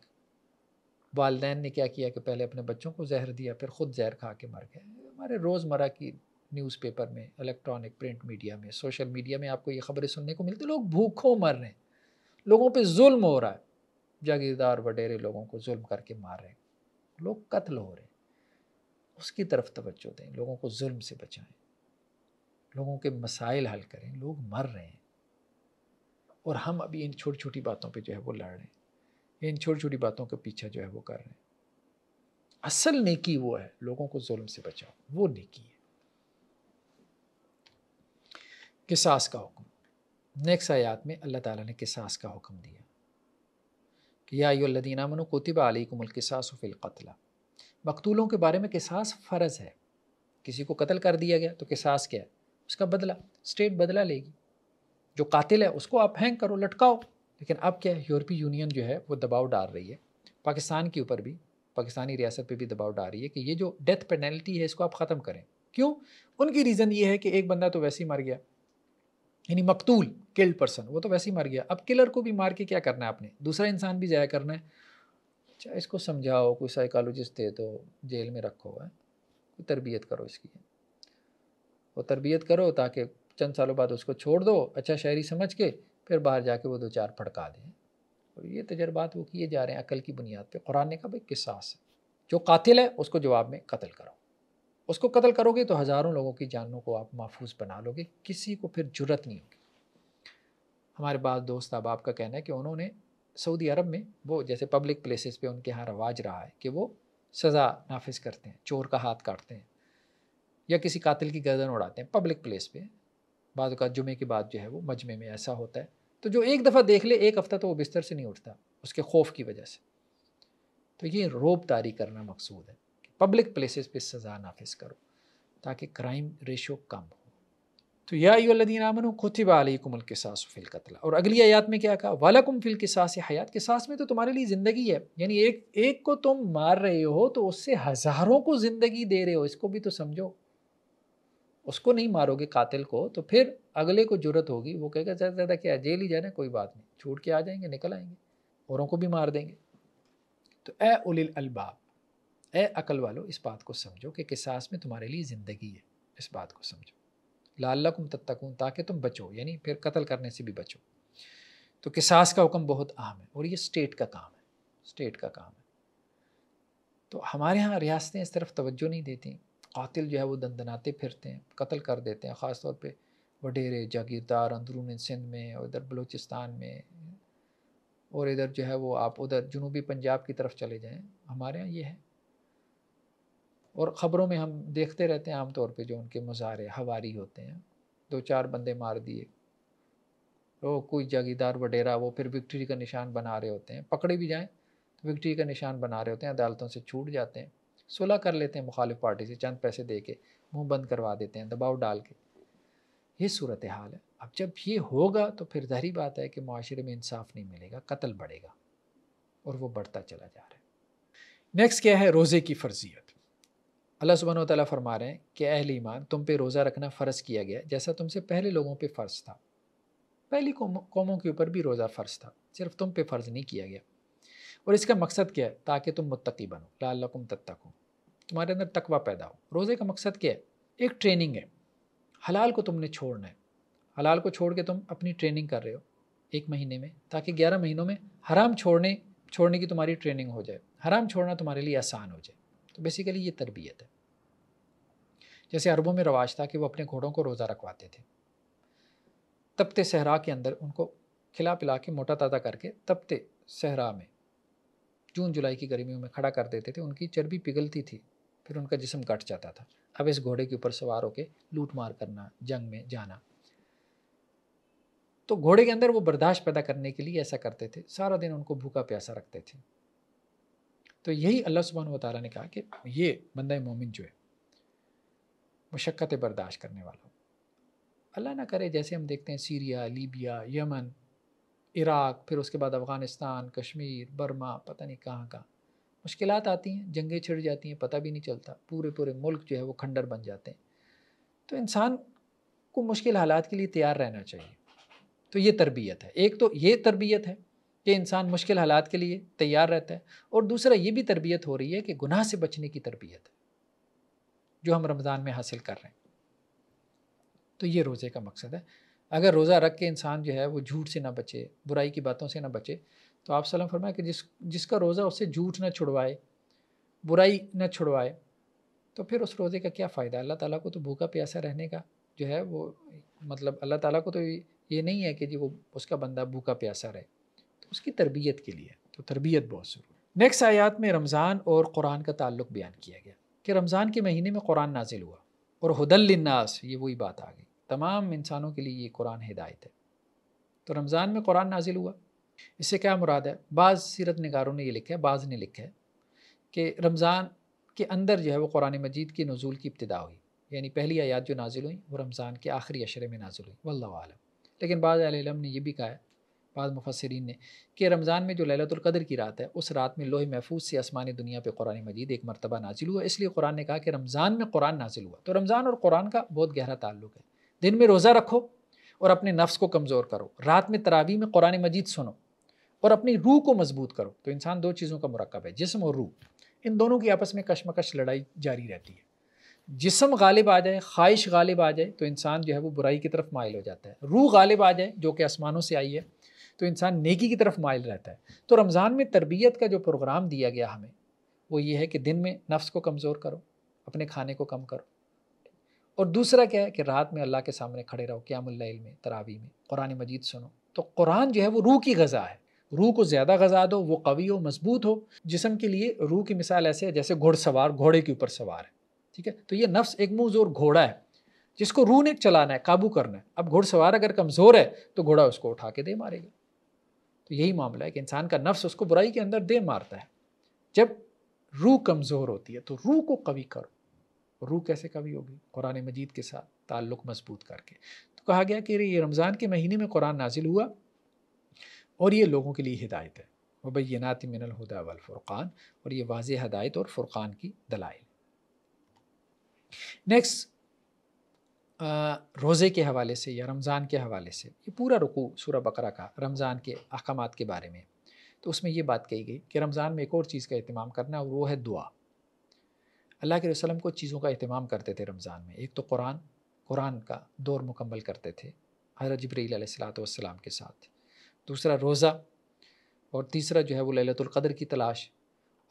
वालदे ने क्या किया कि पहले अपने बच्चों को जहर दिया फिर ख़ुद जहर खा के मर गए हमारे रोज़मर्रा की न्यूज़पेपर में इलेक्ट्रॉनिक प्रिंट मीडिया में सोशल मीडिया में आपको ये खबरें सुनने को मिलती लोग भूखों मर रहे हैं लोगों पे जुल्म हो रहा है जागीरदार वडेरे लोगों को जुल्म करके मार रहे हैं लोग कत्ल हो रहे हैं उसकी तरफ तवज्जो दें लोगों को जुल्म से बचाएं लोगों के मसाइल हल करें लोग मर रहे हैं और हम अभी इन छोटी छोटी बातों पे जो है वो लड़ रहे हैं इन छोटी छोटी बातों के पीछा जो है वो कर रहे हैं असल नेकी वो है लोगों को जुल्म से बचाओ वो नेकी है किसास का हुक्म नेक्स्ट आयात में अल्लाह ताला ने किसास का हुक्म दिया कि यादीना मनो को आलिकमलकसास फ़िलकतला मकतूलों के बारे में किसास फ़र्ज़ है किसी को कत्ल कर दिया गया तो किसास क्या है उसका बदला स्टेट बदला लेगी जो कातिल है उसको आप हैंग करो लटकाओ लेकिन अब क्या है यूरोपीय यूनियन जो है वो दबाव डाल रही है पाकिस्तान के ऊपर भी पाकिस्तानी रियासत पे भी दबाव डाल रही है कि ये जो डेथ पेनल्टी है इसको आप ख़त्म करें क्यों उनकी रीज़न ये है कि एक बंदा तो वैसे ही मर गया यानी मकतूल किल्ड पर्सन वो तो वैसे ही मर गया अब किलर को भी मार के क्या करना है आपने दूसरा इंसान भी जाया करना है अच्छा इसको समझाओ कोई साइकोलॉजिस्ट दे दो जेल में रखो है कोई तरबियत करो इसकी वो तरबियत करो ताकि चंद सालों बाद उसको छोड़ दो अच्छा शायरी समझ के फिर बाहर जाके वो दो चार फड़का दें और ये तजर्बात वो किए जा रहे हैं अकल की बुनियाद पर कुरान का भी किस्सा है जो कातिल है उसको जवाब में कत्ल करो उसको कत्ल करोगे तो हज़ारों लोगों की जानों को आप महफूज बना लोगे किसी को फिर जरूरत नहीं होगी हमारे बाद दोस्त अहबाब का कहना है कि उन्होंने सऊदी अरब में वो जैसे पब्लिक प्लेसेस पे उनके यहाँ रवाज रहा है कि वो सज़ा नाफिज करते हैं चोर का हाथ काटते हैं या किसी कातिल की गर्दन उड़ाते हैं पब्लिक प्लेस पे बाद जुमे के बाद जो है वो मजमे में ऐसा होता है तो जो एक दफ़ा देख ले एक हफ़्ता तो वो बिस्तर से नहीं उठता उसके खौफ की वजह से तो ये रोब तारी करना मकसूद है पब्लिक प्लेसेस पे सज़ा नाफिज करो ताकि क्राइम रेशो कम हो तो या यादीन अलीकुमल के सास फिल कतला और अगली आयात में क्या कहा वालकुम फिल सास हयात के सास में तो तुम्हारे लिए ज़िंदगी है यानी एक एक को तुम मार रहे हो तो उससे हज़ारों को ज़िंदगी दे रहे हो इसको भी तो समझो उसको नहीं मारोगे कातिल को तो फिर अगले को जरूरत होगी वो कहेगा ज़्यादा ज़्यादा क्या जेल ही जाना कोई बात नहीं छूट के आ जाएंगे निकल आएंगे औरों को भी मार देंगे तो ए उलिल अलबाब ए अकल वालो इस बात को समझो कि किसास में तुम्हारे लिए ज़िंदगी है इस बात को समझो लालकुम तत्तकून ताकि तुम बचो यानी फिर कत्ल करने से भी बचो तो किसास का हुक्म बहुत अहम है और ये स्टेट का काम है स्टेट का काम है तो हमारे यहाँ रियासतें इस तरफ तवज्जो नहीं देती कातिल जो है वो दंदनाते फिरते हैं कत्ल कर देते हैं ख़ास तौर पर वडेरे जागीरदार अंदरून सिंध में और इधर बलूचिस्तान में और इधर जो है वो आप उधर जनूबी पंजाब की तरफ चले जाएँ हमारे यहाँ ये है और ख़बरों में हम देखते रहते हैं आमतौर पे जो उनके मज़ारे हवारी होते हैं दो चार बंदे मार दिए तो कोई जागीदार वडेरा वो फिर विक्ट्री का निशान बना रहे होते हैं पकड़े भी जाएँ तो विक्ट्री का निशान बना रहे होते हैं अदालतों से छूट जाते हैं सुलह कर लेते हैं मुखालिफ पार्टी से चंद पैसे दे के मुँह बंद करवा देते हैं दबाव डाल के ये सूरत हाल है अब जब ये होगा तो फिर जहरी बात है कि माशरे में इंसाफ नहीं मिलेगा कत्ल बढ़ेगा और वो बढ़ता चला जा रहा है नेक्स्ट क्या है रोज़े की फर्जियत अल्लाह सुबहान तला फरमा रहे हैं कि अहल ईमान तुम पे रोज़ा रखना फ़र्ज़ किया गया जैसा तुमसे पहले लोगों पे फ़र्ज़ था पहली कौमों के ऊपर भी रोज़ा फ़र्ज़ था सिर्फ तुम पे फ़र्ज़ नहीं किया गया और इसका मकसद क्या है ताकि तुम मुत्तकी बनो लाकुम तत्तक हो तुम्हारे अंदर तकवा पैदा हो रोज़े का मकसद क्या है एक ट्रेनिंग है हलाल को तुमने छोड़ना है हलाल को छोड़ के तुम अपनी ट्रेनिंग कर रहे हो एक महीने में ताकि ग्यारह महीनों में हराम छोड़ने छोड़ने की तुम्हारी ट्रेनिंग हो जाए हराम छोड़ना तुम्हारे लिए आसान हो जाए तो बेसिकली ये तरबियत है जैसे अरबों में रवाज था कि वो अपने घोड़ों को रोज़ा रखवाते थे तपते सहरा के अंदर उनको खिला पिला के मोटा ताज़ा करके तपते सहरा में जून जुलाई की गर्मियों में खड़ा कर देते थे उनकी चर्बी पिघलती थी फिर उनका जिसम कट जाता था अब इस घोड़े के ऊपर सवार होकर लूट मार करना जंग में जाना तो घोड़े के अंदर वो बर्दाश्त पैदा करने के लिए ऐसा करते थे सारा दिन उनको भूखा प्यासा रखते थे तो यही अल्लाह सुबहान वाली ने कहा कि ये बंद मोमिन जो है मशक्क़त बर्दाश्त करने वाला हो अल्लाह ना करे जैसे हम देखते हैं सीरिया लीबिया यमन इराक़ फिर उसके बाद अफ़गानिस्तान कश्मीर बर्मा पता नहीं कहाँ कहाँ मुश्किल आती हैं जंगें छिड़ जाती हैं पता भी नहीं चलता पूरे पूरे मुल्क जो है वो खंडर बन जाते हैं तो इंसान को मुश्किल हालात के लिए तैयार रहना चाहिए तो ये तरबियत है एक तो ये तरबियत है कि इंसान मुश्किल हालात के लिए तैयार रहता है और दूसरा ये भी तरबियत हो रही है कि गुनाह से बचने की तरबियत है जो हम रमज़ान में हासिल कर रहे हैं तो ये रोज़े का मकसद है अगर रोज़ा रख के इंसान जो है वो झूठ से ना बचे बुराई की बातों से ना बचे तो आप सलाम फरमाए कि जिस जिसका रोज़ा उससे झूठ ना छुड़वाए बुराई ना छुड़वाए तो फिर उस रोज़े का क्या फ़ायदा अल्लाह ताला को तो भूखा प्यासा रहने का जो है वो मतलब अल्लाह ताला को तो ये नहीं है कि जी वो उसका बंदा भूखा प्यासा रहे उसकी तरबियत के लिए तो तरबियत बहुत ज़रूरी नेक्स्ट आयात में रमज़ान और कुरान का ताल्लुक बयान किया गया कि रमज़ान के महीने में कुरान नाजिल हुआ और हदलनास ये वही बात आ गई तमाम इंसानों के लिए ये कुरान हिदायत है तो रमज़ान में कुरान नाजिल हुआ इससे क्या मुराद है बाज़ सीरत नगारों ने ये लिखा है बाज़ ने लिखा है कि रमज़ान के अंदर जो है वो कुरान मजीद के नज़ुल की इब्तदा हुई यानी पहली आयात जो नाजिल हुई वो रमज़ान के आखिरी अशरे में नाजिल हुई वल्लम लेकिन बाज़ आलम ने यह भी कहा है बाद मुफसरीन ने कि रमज़ान में जो ललतुल्कदर की रात है उस रात में लोहे महफूज से आसमानी दुनिया पर कुरान मजीद एक मरतबा नाजिल हुआ इसलिए कुरान ने कहा कि रमज़ान में कुरान नाजिल हुआ तो रमज़ान और कुरान का बहुत गहरा ताल्लुक है दिन में रोज़ा रखो और अपने नफ्स को कमज़ोर करो रात में तरावी में कुरान मजीद सुनो और अपनी रूह को मजबूत करो तो इंसान दो चीज़ों का मरकब है जिसम और रूह इन दोनों की आपस में कशमकश लड़ाई जारी रहती है जिसम गालिब आ जाए ख्वाहिश गालिब आ जाए तो इंसान जो है वो बुराई की तरफ मायल हो जाता है रूह गालिब आ जाए जो कि आसमानों से आई है तो इंसान नेकी की तरफ माइल रहता है तो रमज़ान में तरबियत का जो प्रोग्राम दिया गया हमें वो ये है कि दिन में नफ्स को कमज़ोर करो अपने खाने को कम करो और दूसरा क्या है कि रात में अल्लाह के सामने खड़े रहो क्यामल में तरावी में कुरान मजीद सुनो तो कुरान जो है वो रूह की गज़ा है रूह को ज़्यादा गज़ा दो वो कवी हो मजबूत हो जिसम के लिए रूह की मिसाल ऐसे है जैसे घुड़सवार घोड़े के ऊपर सवार है ठीक है तो ये नफ्स एक मुँह घोड़ा है जिसको रूह ने चलाना है काबू करना है अब घुड़सवार अगर कमज़ोर है तो घोड़ा उसको उठा के दे मारेगा तो यही मामला है कि इंसान का नफ्स उसको बुराई के अंदर दे मारता है जब रूह कमज़ोर होती है तो रूह को कवी करो रूह कैसे कवी होगी कुरान मजीद के साथ ताल्लुक़ मजबूत करके तो कहा गया कि ये रमज़ान के महीने में कुरान नाजिल हुआ और ये लोगों के लिए हिदायत है वबैनात मिनलहुदा वलफ़ुरक़ान और ये वाज हदायत और फ़ुरक़ान की दलाइल नेक्स्ट रोज़े के हवाले से या रमज़ान के हवाले से ये पूरा रुकू सूरा बकरा का रमज़ान के अहकाम के बारे में तो उसमें ये बात कही गई कि रमज़ान में एक और चीज़ का अहतमाम करना और वो है दुआ अल्लाह के वसलम को चीज़ों का अहतमाम करते थे रमज़ान में एक तो कुरान कुरान का दौर मुकम्मल करते थे हजरत जबरील सलातम के साथ दूसरा रोज़ा और तीसरा जो है वो ललतुल्क़दर की तलाश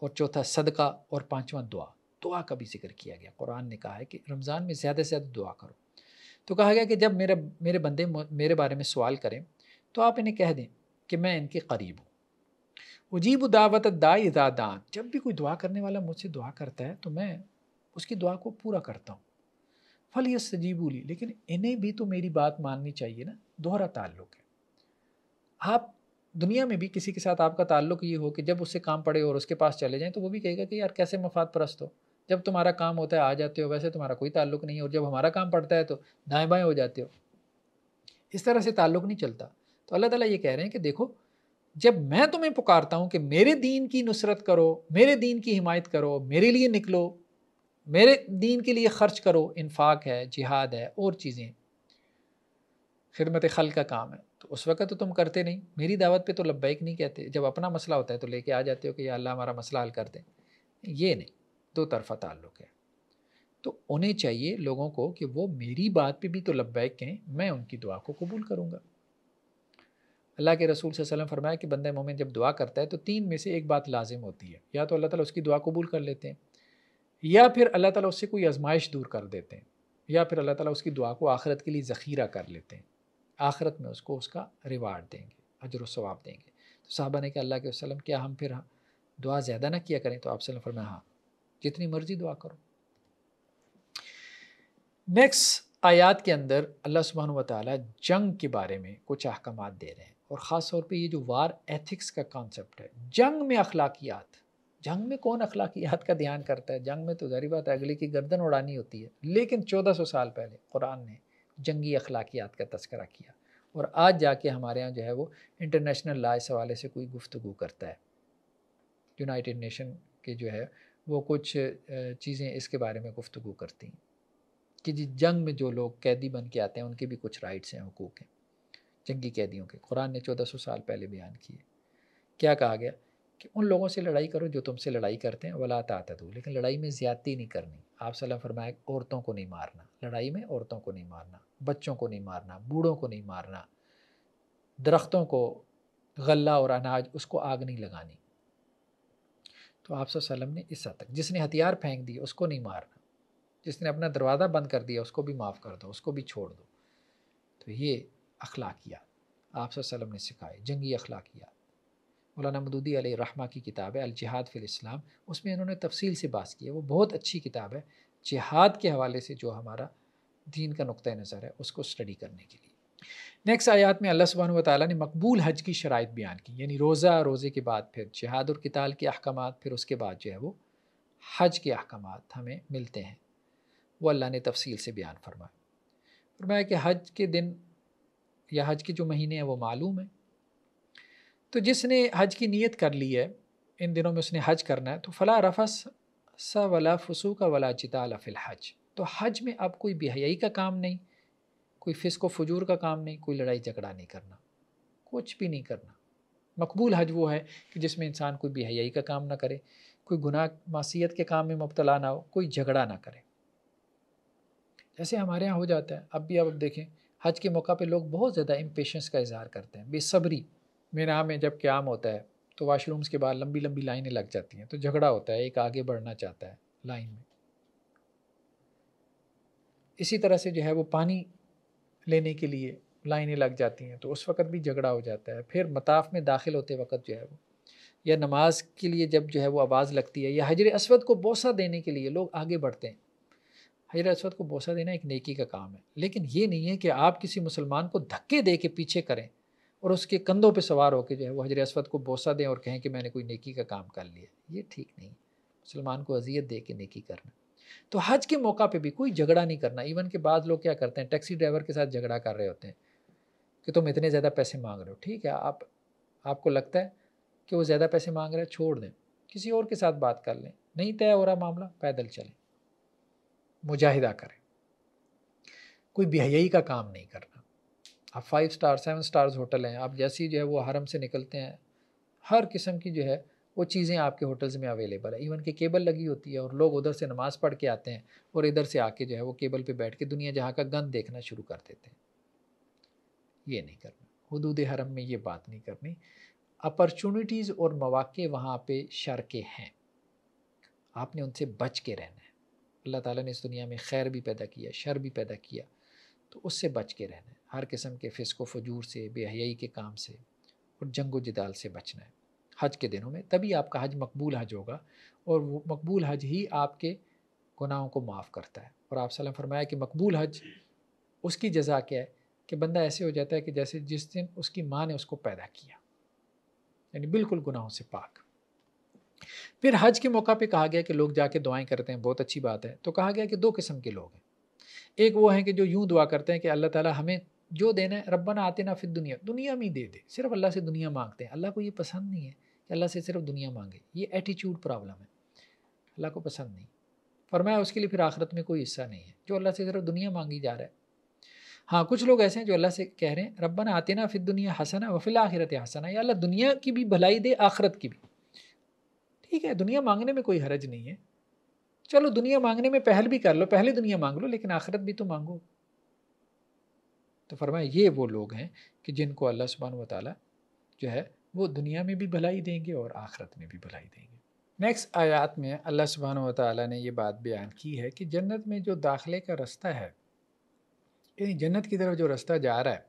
और चौथा सदका और पाँचवा दुआ दुआ का भी जिक्र किया गया कुरान ने कहा है कि रमज़ान में ज़्यादा से ज़्यादा दुआ करो तो कहा गया कि जब मेरे मेरे बंदे मेरे बारे में सवाल करें तो आप इन्हें कह दें कि मैं इनके करीब हूँ उजीब दावत दाई दादान जब भी कोई दुआ करने वाला मुझसे दुआ करता है तो मैं उसकी दुआ को पूरा करता हूँ फल यह सजीबूली लेकिन इन्हें भी तो मेरी बात माननी चाहिए ना दोहरा ताल्लुक है आप दुनिया में भी किसी के साथ आपका ताल्लुक ये हो कि जब उससे काम पड़े और उसके पास चले जाएं तो वो भी कहेगा कि यार कैसे मफाद परस्त हो जब तुम्हारा काम होता है आ जाते हो वैसे तुम्हारा कोई ताल्लुक नहीं और जब हमारा काम पड़ता है तो दाएँ बाएँ हो जाते हो इस तरह से ताल्लुक नहीं चलता तो अल्लाह ताला ये कह रहे हैं कि देखो जब मैं तुम्हें पुकारता हूँ कि मेरे दीन की नुसरत करो मेरे दीन की हिमायत करो मेरे लिए निकलो मेरे दीन के लिए ख़र्च करो इन्फाक है जिहाद है और चीज़ें खिदमत खल का काम है तो उस वक्त तो तुम करते नहीं मेरी दावत पे तो लब्बैक नहीं कहते जब अपना मसला होता है तो लेके आ जाते हो कि अल्लाह हमारा मसला हल कर दे ये नहीं दो तरफा ताल्लुक़ है तो उन्हें चाहिए लोगों को कि वो मेरी बात पे भी तो लब्बैक कहें मैं उनकी दुआ को कबूल करूँगा अल्लाह के रसूल वसल्लम फरमाया कि बंद मोमिन जब दुआ करता है तो तीन में से एक बात लाजिम होती है या तो अल्लाह ताला उसकी दुआ कबूल कर लेते हैं या फिर अल्लाह ताला उससे कोई आजमाइश दूर कर देते हैं या फिर अल्लाह ताला उसकी दुआ को आखिरत के लिए ज़ख़ीरा कर लेते हैं आखिरत में उसको उसका रिवार्ड देंगे अजर वाब देंगे तो साहबा ने कहा अल्लाह के वसलम क्या हम फिर दुआ ज़्यादा ना किया करें तो आप फरमाया हाँ जितनी मर्जी दुआ करो नेक्स्ट आयात के अंदर अल्लाह सुबहान वाली जंग के बारे में कुछ अहकाम दे रहे हैं और ख़ास तौर पे ये जो वार एथिक्स का कॉन्सेप्ट है जंग में अखलाकियात जंग में कौन अखलाकियात का ध्यान करता है जंग में तो जहरी बात है अगले की गर्दन उड़ानी होती है लेकिन चौदह सौ साल पहले कुरान ने जंगी अखलाकियात का तस्करा किया और आज जाके हमारे यहाँ जो है वो इंटरनेशनल लॉ इस हवाले से कोई गुफ्तु करता है यूनाइटेड नेशन के जो है वो कुछ चीज़ें इसके बारे में गुफ्तु करती हैं कि जी जंग में जो लोग कैदी बन के आते हैं उनके भी कुछ राइट्स हैं हकूक़ हैं जंगी कैदियों के कुरान ने चौदह सौ साल पहले बयान किए क्या कहा गया कि उन लोगों से लड़ाई करो जो तुमसे लड़ाई करते हैं वला आता दो लेकिन लड़ाई में ज़्यादती नहीं करनी आप सलाम फरमाए औरतों को नहीं मारना लड़ाई में औरतों को नहीं मारना बच्चों को नहीं मारना बूढ़ों को नहीं मारना दरख्तों को गला और अनाज उसको आग नहीं लगानी तो आप सल्लम ने इस हद तक जिसने हथियार फेंक दिए उसको नहीं मारना जिसने अपना दरवाज़ा बंद कर दिया उसको भी माफ़ कर दो उसको भी छोड़ दो तो ये अखलाकियात आप सल्लम ने सिखाए जंगी अखलाकियात मौलाना मदूदी रहमा की किताब है अलजहाद फिल इस्लाम उसमें इन्होंने तफसील से बात की है वो बहुत अच्छी किताब है जिहाद के हवाले से जो हमारा दीन का नुक़ नज़र है उसको स्टडी करने के लिए नेक्स्ट आयात में अल्लाह सुबहान ताली ने मकबूल हज की शराइ बयान की यानी रोज़ा रोज़े के बाद फिर जहाद और किताल के अहकाम फिर उसके बाद जो है वो हज के अहकाम हमें मिलते हैं वो अल्लाह ने तफसील से बयान फरमाया फरमाया कि हज के दिन या हज के जो महीने हैं वो मालूम है तो जिसने हज की नीयत कर ली है इन दिनों में उसने हज करना है तो फ़ला रफस सा वला फसू का वला जिता फिल हज तो हज में अब कोई बेहयाई का काम नहीं कोई फिस को फजूर का काम नहीं कोई लड़ाई झगड़ा नहीं करना कुछ भी नहीं करना मकबूल हज वो है कि जिसमें इंसान कोई बेहयाई का काम ना करे कोई गुनाह मासीत के काम में मुबतला ना हो कोई झगड़ा ना करे जैसे हमारे यहाँ हो जाता है अब भी आप देखें हज के मौका पे लोग बहुत ज़्यादा इम्पेशेंस का इजहार करते हैं बेसब्री आम में जब क्याम होता है तो वाशरूम्स के बाद लंबी लंबी लाइनें लग जाती हैं तो झगड़ा होता है एक आगे बढ़ना चाहता है लाइन में इसी तरह से जो है वो पानी लेने के लिए लाइनें लग जाती हैं तो उस वक़्त भी झगड़ा हो जाता है फिर मताफ़ में दाखिल होते वक्त जो है वो या नमाज के लिए जब जो है वो आवाज़ लगती है या हजर असवद को बोसा देने के लिए लोग आगे बढ़ते हैं हजर असवद को बोसा देना एक नेकी का काम है लेकिन ये नहीं है कि आप किसी मुसलमान को धक्के दे के पीछे करें और उसके कंधों पर सवार होकर जो है वो हजर असवद को बोसा दें और कहें कि मैंने कोई नेकी का काम कर लिया ये ठीक नहीं मुसलमान को अजियत दे के नेकी करना तो हज के मौका पे भी कोई झगड़ा नहीं करना इवन के बाद लोग क्या करते हैं टैक्सी ड्राइवर के साथ झगड़ा कर रहे होते हैं कि तुम इतने ज़्यादा पैसे मांग रहे हो ठीक है आप आपको लगता है कि वो ज़्यादा पैसे मांग रहे हैं छोड़ दें किसी और के साथ बात कर लें नहीं तय हो रहा मामला पैदल चलें मुजाहिदा करें कोई बिहई का काम नहीं करना आप five star seven stars hotel हैं आप जैसे ही जो है वो हरम से निकलते हैं हर किस्म की जो है वो चीज़ें आपके होटल्स में अवेलेबल है इवन कि केबल लगी होती है और लोग उधर से नमाज़ पढ़ के आते हैं और इधर से आके जो है वो केबल पे बैठ के दुनिया जहाँ का गंद देखना शुरू कर देते हैं ये नहीं करना हदूद हरम में ये बात नहीं करनी अपॉर्चुनिटीज़ और मौाक़े वहाँ पर शर के हैं आपने उनसे बच के रहना है अल्लाह ताली ने इस दुनिया में खैर भी पैदा किया शर भी पैदा किया तो उससे बच के रहना है हर किस्म के फ़िसको फजूर से बेहयाई के काम से और जंगो जदाल से बचना है हज के दिनों में तभी आपका हज मकबूल हज होगा और वो मकबूल हज ही आपके गुनाहों को माफ़ करता है और आप सलम फरमाया कि मकबूल हज उसकी जजा क्या है कि बंदा ऐसे हो जाता है कि जैसे जिस दिन उसकी माँ ने उसको पैदा किया यानी बिल्कुल गुनाहों से पाक फिर हज के मौका पे कहा गया कि लोग जाके दुआएं करते हैं बहुत अच्छी बात है तो कहा गया कि दो किस्म के लोग हैं एक वो हैं कि जो यूँ दुआ करते हैं कि अल्लाह ताला हमें जो देना है रब्बना आते ना फिर दुनिया दुनिया में ही दे दे सिर्फ अल्लाह से दुनिया मांगते हैं अल्लाह को ये पसंद नहीं है अल्लाह से सिर्फ दुनिया मांगे ये एटीट्यूड प्रॉब्लम है अल्लाह को पसंद नहीं फरमाया उसके लिए फिर आखिरत में कोई हिस्सा नहीं है जो अल्लाह से सिर्फ दुनिया मांगी जा रहा है हाँ कुछ लोग ऐसे हैं जो अल्लाह से कह रहे हैं आते ना फिर दुनिया हसना वफिल आखिरत हसना या अल्लाह दुनिया की भी भलाई दे आखिरत की भी ठीक है दुनिया मांगने में कोई हरज नहीं है चलो दुनिया मांगने में पहल भी कर लो पहले दुनिया मांग लो लेकिन आखिरत भी तो मांगो तो फरमाया ये वो लोग हैं कि जिनको अल्लाह सुबहान वाली जो है वो दुनिया में भी भलाई देंगे और आखरत में भी भलाई देंगे नेक्स्ट आयात में अल्लाह सुबहान ताली ने ये बात बयान की है कि जन्नत में जो दाखिले का रास्ता है यानी जन्नत की तरफ जो रास्ता जा रहा है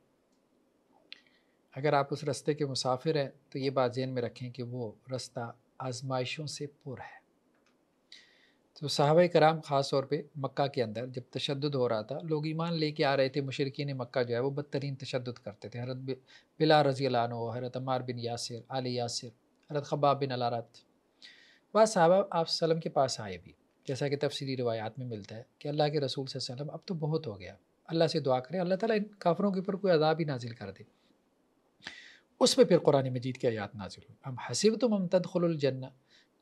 अगर आप उस रास्ते के मुसाफिर हैं तो ये बात जहन में रखें कि वो रास्ता आजमाइशों से पुर है तो साहब कराम ख़ास तौर पर मक्का के अंदर जब तशद हो रहा था लोग ईमान लेके आ रहे थे मशरकिन मक्का जो है वो बदतरीन तशद करते थे हरत बिला रजी हो हरत अमार बिन यासिर आली यासिर हरत ख़बा बिन अलारत बाद साहबा आप सलम के पास आए भी जैसा कि तफसरी रवायात में मिलता है कि अल्लाह के रसूल सल्लम अब तो बहुत हो गया अल्लाह से दुआ करें अल्लाह ताली इन काफरों के ऊपर कोई अदाब ही नाजिल कर दे उस पर फिर कुरान मजीद की आयात नाजिल हुई हम हसीब तो ममतद खुलजन्ना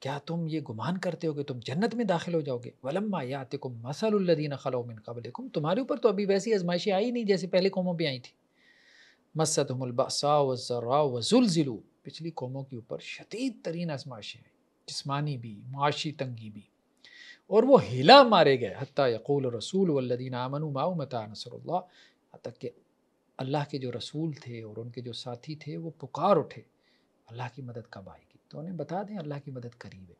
क्या तुम ये गुमान करते हो कि तुम जन्नत में दाखिल हो जाओगे वलम्मा यातिकुम मसलुल्लदीन मिन कबलिकुम तुम्हारे ऊपर तो अभी वैसी आजमाइशें आई नहीं जैसे पहले कौमों पर आई थी मसतमलबसा वज़रा वजुलजिलू पिछली कौमों के ऊपर शदीद तरीन आजमाइशें आई जिसमानी भी माशी तंगी भी और वो हिला मारे गए हती यकूल रसूल वल्लदीन अमन माऊ मता नसरल्ला के अल्लाह के जो रसूल थे और उनके जो साथी थे वो पुकार उठे अल्लाह की मदद कब आई तो उन्हें बता दें अल्लाह की मदद करीब है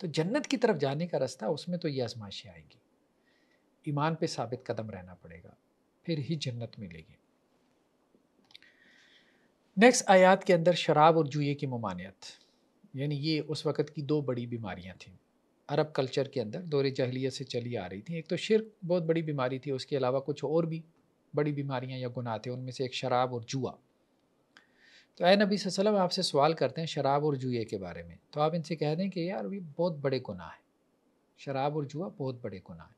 तो जन्नत की तरफ जाने का रास्ता उसमें तो ये आजमाइशें आएंगी ईमान पे साबित कदम रहना पड़ेगा फिर ही जन्नत मिलेगी नेक्स्ट आयात के अंदर शराब और जुए की ममानियत यानी ये उस वक़्त की दो बड़ी बीमारियाँ थीं अरब कल्चर के अंदर दौरे जहलीत से चली आ रही थी एक तो शिरक बहुत बड़ी बीमारी थी उसके अलावा कुछ और भी बड़ी बीमारियां या गुनाह थे उनमें से एक शराब और जुआ तो आए नबी वसल्लम आपसे सवाल करते हैं शराब और जुए के बारे में तो आप इनसे कह दें कि यार ये बहुत बड़े गुनाह है शराब और जुआ बहुत बड़े गुनाह है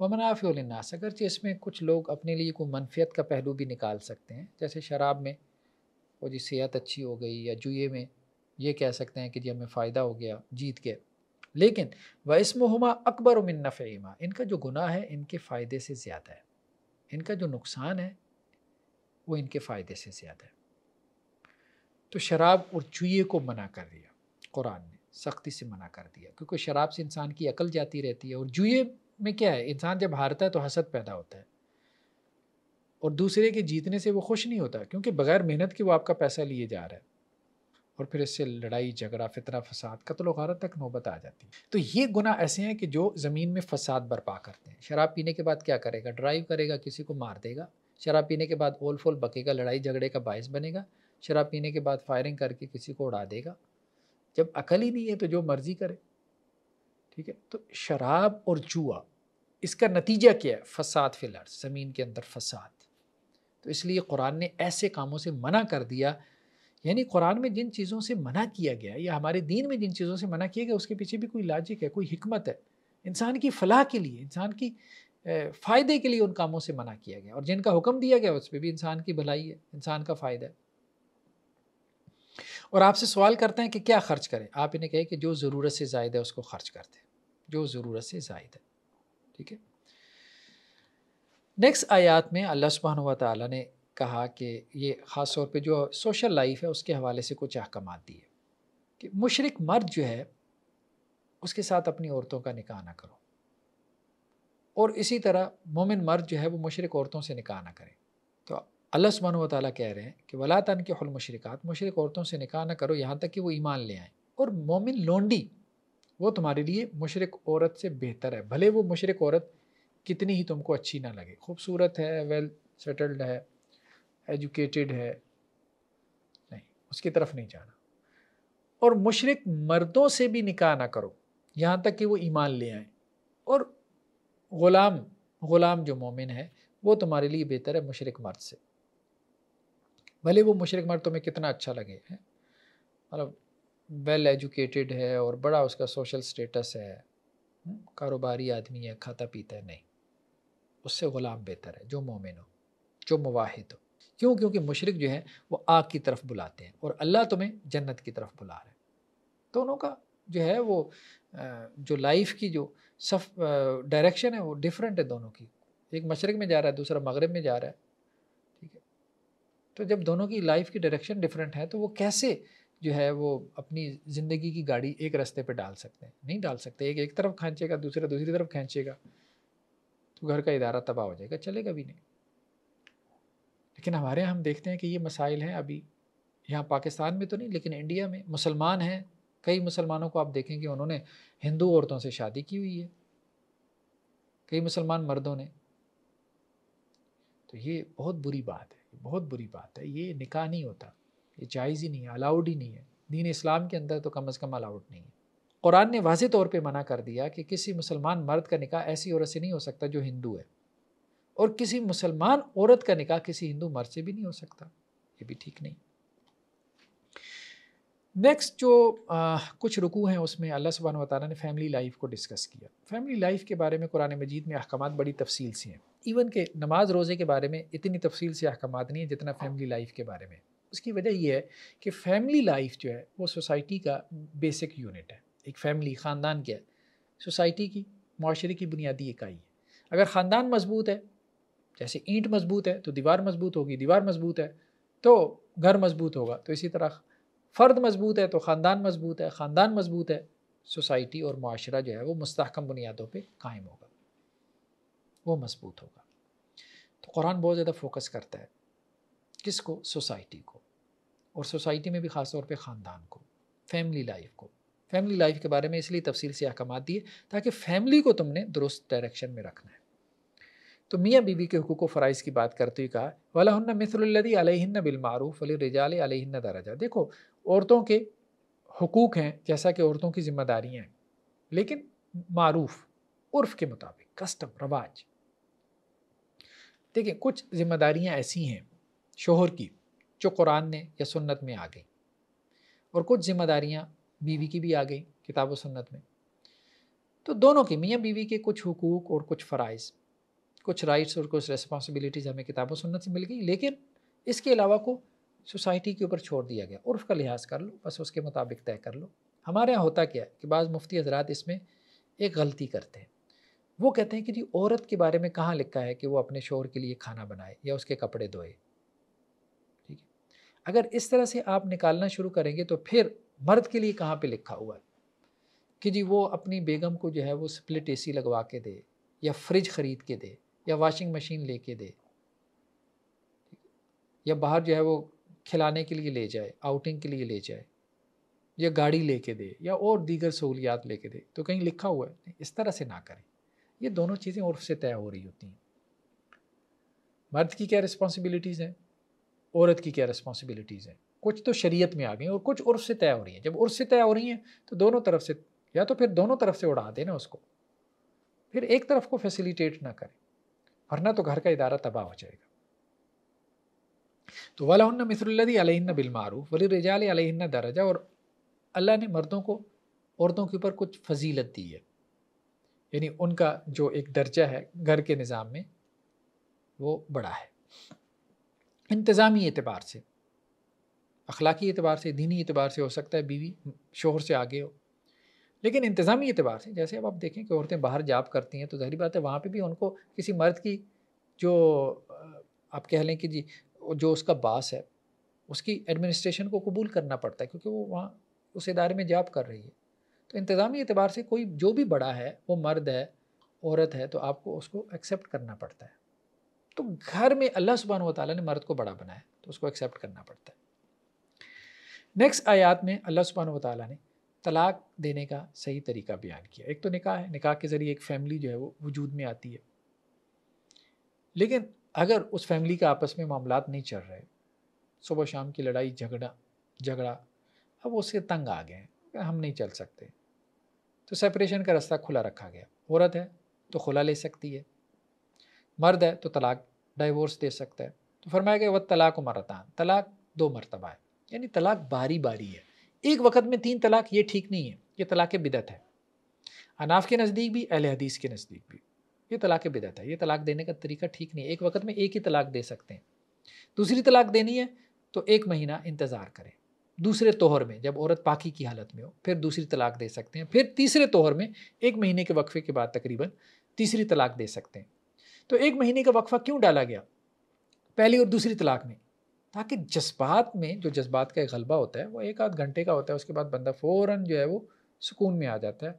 वमनाफ़िलनास अगरचि इसमें कुछ लोग अपने लिए कोई मनफियत का पहलू भी निकाल सकते हैं जैसे शराब में वो जी सेहत अच्छी हो गई या जुए में ये कह सकते हैं कि जी हमें फ़ायदा हो गया जीत गए लेकिन व इसमहुमा अकबर उमिन इनका जो गुनाह है इनके फ़ायदे से ज़्यादा है इनका जो नुकसान है वो इनके फ़ायदे से ज़्यादा है तो शराब और चूहे को मना कर दिया कुरान ने सख्ती से मना कर दिया क्योंकि शराब से इंसान की अकल जाती रहती है और जुए में क्या है इंसान जब हारता है तो हसद पैदा होता है और दूसरे के जीतने से वो खुश नहीं होता क्योंकि बगैर मेहनत के वो आपका पैसा लिए जा रहा है और फिर इससे लड़ाई झगड़ा फितरा फसाद कत्ल वारत तक नौबत आ जाती है तो ये गुना ऐसे हैं कि जो ज़मीन में फसाद बर्पा करते हैं शराब पीने के बाद क्या करेगा ड्राइव करेगा किसी को मार देगा शराब पीने के बाद ओल फोल बकेगा लड़ाई झगड़े का बायस बनेगा शराब पीने के बाद फायरिंग करके किसी को उड़ा देगा जब अकल ही नहीं है तो जो मर्जी करे ठीक है तो शराब और जुआ इसका नतीजा क्या है फसाद फिलर ज़मीन के अंदर फसाद तो इसलिए कुरान ने ऐसे कामों से मना कर दिया यानी कुरान में जिन चीज़ों से मना किया गया या हमारे दीन में जिन चीज़ों से मना किया गया उसके पीछे भी कोई लाजिक है कोई हमत है इंसान की फलाह के लिए इंसान की फ़ायदे के लिए उन कामों से मना किया गया और जिनका हुक्म दिया गया उस पर भी इंसान की भलाई है इंसान का फ़ायदा है और आपसे सवाल करते हैं कि क्या खर्च करें आप इन्हें कहें कि जो ज़रूरत से जायद है उसको खर्च कर दें जो ज़रूरत से जायद है ठीक है नेक्स्ट आयात में अल्लाह सुबहान वाली ने कहा कि ये ख़ास तौर पर जो सोशल लाइफ है उसके हवाले से कुछ अहकाम दिए कि मशरक मर्द जो है उसके साथ अपनी औरतों का निकाह ना करो और इसी तरह मोमिन मर्द जो है वो मशरक औरतों से निकाह ना करें तो अल्लाह सुबहान तै कह रहे हैं कि वला तन के हल मशरक़ात मशरक औरतों से निकाह ना करो यहाँ तक कि वो ईमान ले आएँ और मोमिन लोंडी वो तुम्हारे लिए मशरक औरत से बेहतर है भले वो मशरक औरत कितनी ही तुमको अच्छी ना लगे खूबसूरत है वेल सेटल्ड है एजुकेटेड है नहीं उसकी तरफ नहीं जाना और मशरक मर्दों से भी निकाह ना करो यहाँ तक कि वो ईमान ले आएँ और ग़ुलाम ग़ुलाम जो मोमिन है वो तुम्हारे लिए बेहतर है मशरक मर्द से भले वो मुशरक मर्द तुम्हें कितना अच्छा लगे है मतलब वेल एजुकेटेड है और बड़ा उसका सोशल स्टेटस है हम्म, कारोबारी आदमी है खाता पीता है नहीं उससे ग़ुलाम बेहतर है जो मोमिन हो जो मुवाहिद हो क्यों क्योंकि मुशरक जो है वो आग की तरफ बुलाते हैं और अल्लाह तुम्हें जन्नत की तरफ बुला रहे हैं दोनों का जो है वो जो लाइफ की जो सफ डायरेक्शन है वो डिफरेंट है दोनों की एक मशरक में जा रहा है दूसरा मगरब में जा रहा है तो जब दोनों की लाइफ की डायरेक्शन डिफरेंट है तो वो कैसे जो है वो अपनी ज़िंदगी की गाड़ी एक रास्ते पे डाल सकते हैं नहीं डाल सकते एक एक तरफ खींचेगा दूसरा दूसरी तरफ खींचेगा तो घर का इदारा तबाह हो जाएगा चलेगा भी नहीं लेकिन हमारे यहाँ हम देखते हैं कि ये मसाइल हैं अभी यहाँ पाकिस्तान में तो नहीं लेकिन इंडिया में मुसलमान हैं कई मुसलमानों को आप देखेंगे उन्होंने हिंदू औरतों से शादी की हुई है कई मुसलमान मर्दों ने तो ये बहुत बुरी बात है बहुत बुरी बात है ये निका नहीं होता ये जायज़ ही नहीं है अलाउड ही नहीं है दीन इस्लाम के अंदर तो कम अज़ कम अलाउड नहीं है कुरान ने वाज तौर पर मना कर दिया कि किसी मुसलमान मर्द का निका ऐसी औरत से नहीं हो सकता जो हिंदू है और किसी मुसलमान औरत का निका किसी हिंदू मर्द से भी नहीं हो सकता ये भी ठीक नहीं नेक्स्ट जो आ, कुछ रुकू हैं उसमें अल्लाह सुबहान वाली ने फैमिली लाइफ को डिस्कस किया फैमिली लाइफ के बारे में कुरान मजीद में अहकाम बड़ी तफसील से हैं इवन के नमाज रोज़े के बारे में इतनी तफसील से अहकाम नहीं है जितना फैमिली लाइफ के बारे में उसकी वजह यह है कि फैमिली लाइफ जो है वो सोसाइटी का बेसिक यूनिट है एक फैमिली ख़ानदान क्या है सोसाइटी की माशरे की बुनियादी इकाई है अगर ख़ानदान मजबूत है जैसे ईंट मजबूत है तो दीवार मजबूत होगी दीवार मजबूत है तो घर मजबूत होगा तो इसी तरह फ़र्द मजबूत है तो ख़ानदान मजबूत है ख़ानदान मजबूत है सोसाइटी और माशरा जो है वो मस्तकम बुनियादों पर कायम होगा वो मजबूत होगा तो कुरान बहुत ज़्यादा फोकस करता है किसको सोसाइटी को और सोसाइटी में भी ख़ास तौर पे ख़ानदान को फैमिली लाइफ को फैमिली लाइफ के बारे में इसलिए तफसील से अहकाम दिए ताकि फैमिली को तुमने दुरुस्त डायरेक्शन में रखना है तो मियाँ बीवी के हकूक़ फ़राइज़ की बात करते हुए कहा वलाहन्न मिसलदी अलहिन्न बिलमारूफ़ अली रिजाल अलहिन्न दराजा देखो औरतों के हकूक़ हैं जैसा कि औरतों की ज़िम्मेदारियाँ हैं लेकिन मारूफ उर्फ़ के मुताबिक कस्टम रवाज देखिए कुछ जिम्मेदारियाँ ऐसी हैं शोहर की जो कुरान ने या सुन्नत में आ गई और कुछ जिम्मेदारियाँ बीवी की भी आ गई किताब सुन्नत में तो दोनों के मियाँ बीवी के कुछ हकूक़ और कुछ फ़राइज़ कुछ राइट्स और कुछ रिस्पॉन्सिबिलिटीज़ हमें किताब सुन्नत से मिल गई लेकिन इसके अलावा को सोसाइटी के ऊपर छोड़ दिया गया उर्फ का लिहाज कर लो बस उसके मुताबिक तय कर लो हमारे यहाँ होता क्या है कि बाज़ मुफ्ती हजरात इसमें एक गलती करते हैं वो कहते हैं कि जी औरत के बारे में कहाँ लिखा है कि वो अपने शोर के लिए खाना बनाए या उसके कपड़े धोए ठीक है अगर इस तरह से आप निकालना शुरू करेंगे तो फिर मर्द के लिए कहाँ पे लिखा हुआ है कि जी वो अपनी बेगम को जो है वो स्प्लिट एसी लगवा के दे या फ्रिज ख़रीद के दे या वॉशिंग मशीन ले के दे या बाहर जो है वो खिलाने के लिए ले जाए आउटिंग के लिए ले जाए या गाड़ी ले दे या और दीगर सहूलियात ले दे तो कहीं लिखा हुआ है इस तरह से ना करें ये दोनों चीज़ें उर्फ से तय हो रही होती हैं मर्द की क्या रिस्पॉन्सिबिलिटीज़ हैं औरत की क्या रिस्पॉन्सिबिलिटीज़ हैं कुछ तो शरीयत में आ गई और कुछ उर्फ से तय हो रही हैं जब उर्फ से तय हो रही हैं तो दोनों तरफ से या तो फिर दोनों तरफ से उड़ा देना उसको फिर एक तरफ को फैसिलिटेट ना करें वरना तो घर का इदारा तबाह हो जाएगा तो वाला मिसरदी अलहिन बिलमारूफ वली रजाल अलहिन दरजा और अल्लाह ने मर्दों को औरतों के ऊपर कुछ फजीलत दी है यानी उनका जो एक दर्जा है घर के निज़ाम में वो बड़ा है इंतज़ामी एतबार से अखलाकी एतबार से दीनी एतबार से हो सकता है बीवी शोहर से आगे हो लेकिन इंतज़ामी एतबार से जैसे अब आप देखें कि औरतें बाहर जाप करती हैं तो जहरी बात है वहाँ पे भी उनको किसी मर्द की जो आप कह लें कि जी जो उसका बास है उसकी एडमिनिस्ट्रेशन को कबूल करना पड़ता है क्योंकि वो वहाँ उस इदारे में जाप कर रही है तो इंतज़ामी एतबार से कोई जो भी बड़ा है वो मर्द है औरत है तो आपको उसको एक्सेप्ट करना पड़ता है तो घर में अल्लाह सुबहान वाली ने मर्द को बड़ा बनाया तो उसको एक्सेप्ट करना पड़ता है नेक्स्ट आयात में अल्लाह सुबहान वाली ने तलाक देने का सही तरीका बयान किया एक तो निकाह है निकाह के ज़रिए एक फ़ैमिली जो है वो वजूद में आती है लेकिन अगर उस फैमिली का आपस में मामला नहीं चल रहे सुबह शाम की लड़ाई झगड़ा झगड़ा अब उससे तंग आ गए हम नहीं चल सकते तो सेपरेशन का रास्ता खुला रखा गया औरत है तो खुला ले सकती है मर्द है तो तलाक डाइवोर्स दे सकता है तो फरमाया गया वह तलाक मरता तलाक दो मरतबा है यानी तलाक बारी बारी है एक वक्त में तीन तलाक ये ठीक नहीं है ये तलाक बिदत है अनाफ के नज़दीक भी अहल हदीस के नज़दीक भी ये तलाक बिदत है ये तलाक देने का तरीका ठीक नहीं है एक वक्त में एक ही तलाक दे सकते हैं दूसरी तलाक देनी है तो एक महीना इंतज़ार करें दूसरे तोहर में जब औरत पाकी की हालत में हो फिर दूसरी तलाक दे सकते हैं फिर तीसरे तोहर में एक महीने के वक्फे के बाद तकरीबन तीसरी तलाक दे सकते हैं तो एक महीने का वक्फा क्यों डाला गया पहली और दूसरी तलाक में ताकि जज्बात में जो जज्बात का एक गलबा होता है वो एक आध घंटे का होता है उसके बाद बंदा फ़ौर जो है वो सुकून में आ जाता है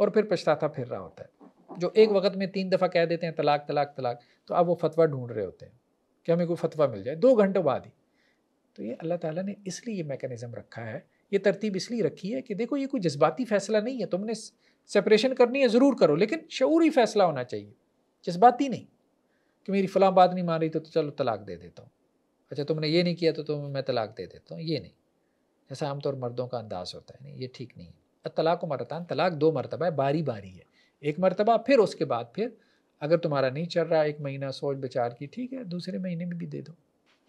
और फिर पछताता फिर रहा होता है जो एक वक्त में तीन दफ़ा कह देते हैं तलाक तलाक तलाक तो अब वो फतवा ढूंढ रहे होते हैं कि हमें कोई फतवा मिल जाए दो घंटों बाद ही तो ये अल्लाह ताला ने इसलिए ये मेकनिज़म रखा है ये तरतीब इसलिए रखी है कि देखो ये कोई जज्बाती फ़ैसला नहीं है तुमने सेपरेशन करनी है ज़रूर करो लेकिन शूरी फ़ैसला होना चाहिए जज्बाती नहीं कि मेरी फ़लाँ बात नहीं मान रही तो, तो चलो तलाक दे देता हूँ अच्छा तुमने ये नहीं किया तो तुम मैं तलाक दे देता हूँ ये नहीं जैसा आमतौर मर्दों का अंदाज़ होता है नहीं ये ठीक नहीं है तलाक मरतान तलाक दो मरतबा है बारी बारी है एक मरतबा फिर उसके बाद फिर अगर तुम्हारा नहीं चल रहा एक महीना सोच विचार की ठीक है दूसरे महीने में भी दे दो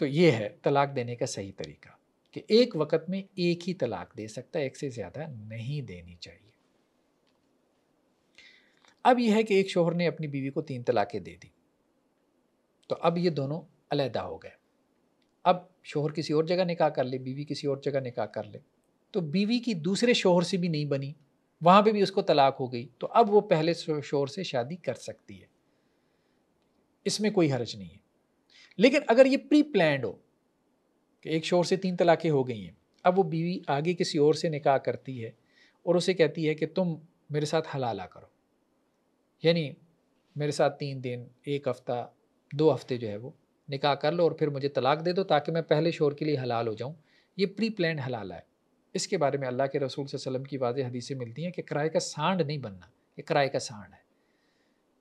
तो ये है तलाक देने का सही तरीका कि एक वक्त में एक ही तलाक दे सकता है एक से ज़्यादा नहीं देनी चाहिए अब यह है कि एक शोहर ने अपनी बीवी को तीन तलाक़ें दे दी तो अब ये दोनों अलहदा हो गए अब शोहर किसी और जगह निकाह कर ले बीवी किसी और जगह निकाह कर ले तो बीवी की दूसरे शोहर से भी नहीं बनी वहाँ पे भी उसको तलाक हो गई तो अब वो पहले शोहर से शादी कर सकती है इसमें कोई हर्ज नहीं है लेकिन अगर ये प्री प्लान हो कि एक शोर से तीन तलाक़ें हो गई हैं अब वो बीवी आगे किसी और से निकाह करती है और उसे कहती है कि तुम मेरे साथ हलाला करो यानी मेरे साथ तीन दिन एक हफ़्ता दो हफ़्ते जो है वो निकाह कर लो और फिर मुझे तलाक दे दो ताकि मैं पहले शोर के लिए हलाल हो जाऊँ ये प्री प्लान हलाला है इसके बारे में अल्लाह के रसूल वसम की वाज हदीसें मिलती हैं कि किराए का सांड नहीं बनना ये किराए का सांड है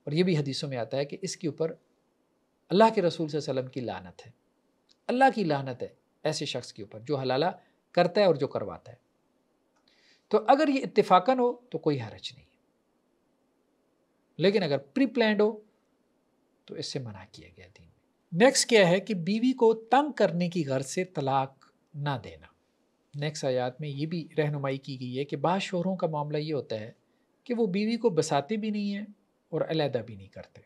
और ये भी हदीसों में आता है कि इसके ऊपर अल्लाह के रसूल वसम की लानत है अल्लाह की लानत है ऐसे शख्स के ऊपर जो हलाला करता है और जो करवाता है तो अगर ये इतफाक़न हो तो कोई हरज नहीं है लेकिन अगर प्री प्लान हो तो इससे मना किया गया दीन में नेक्स्ट क्या है कि बीवी को तंग करने की गर्ज से तलाक ना देना नेक्स्ट आयात में ये भी रहनुमाई की गई है कि बाद शोहरों का मामला ये होता है कि वो बीवी को बसाते भी नहीं हैं और अलहदा भी नहीं करते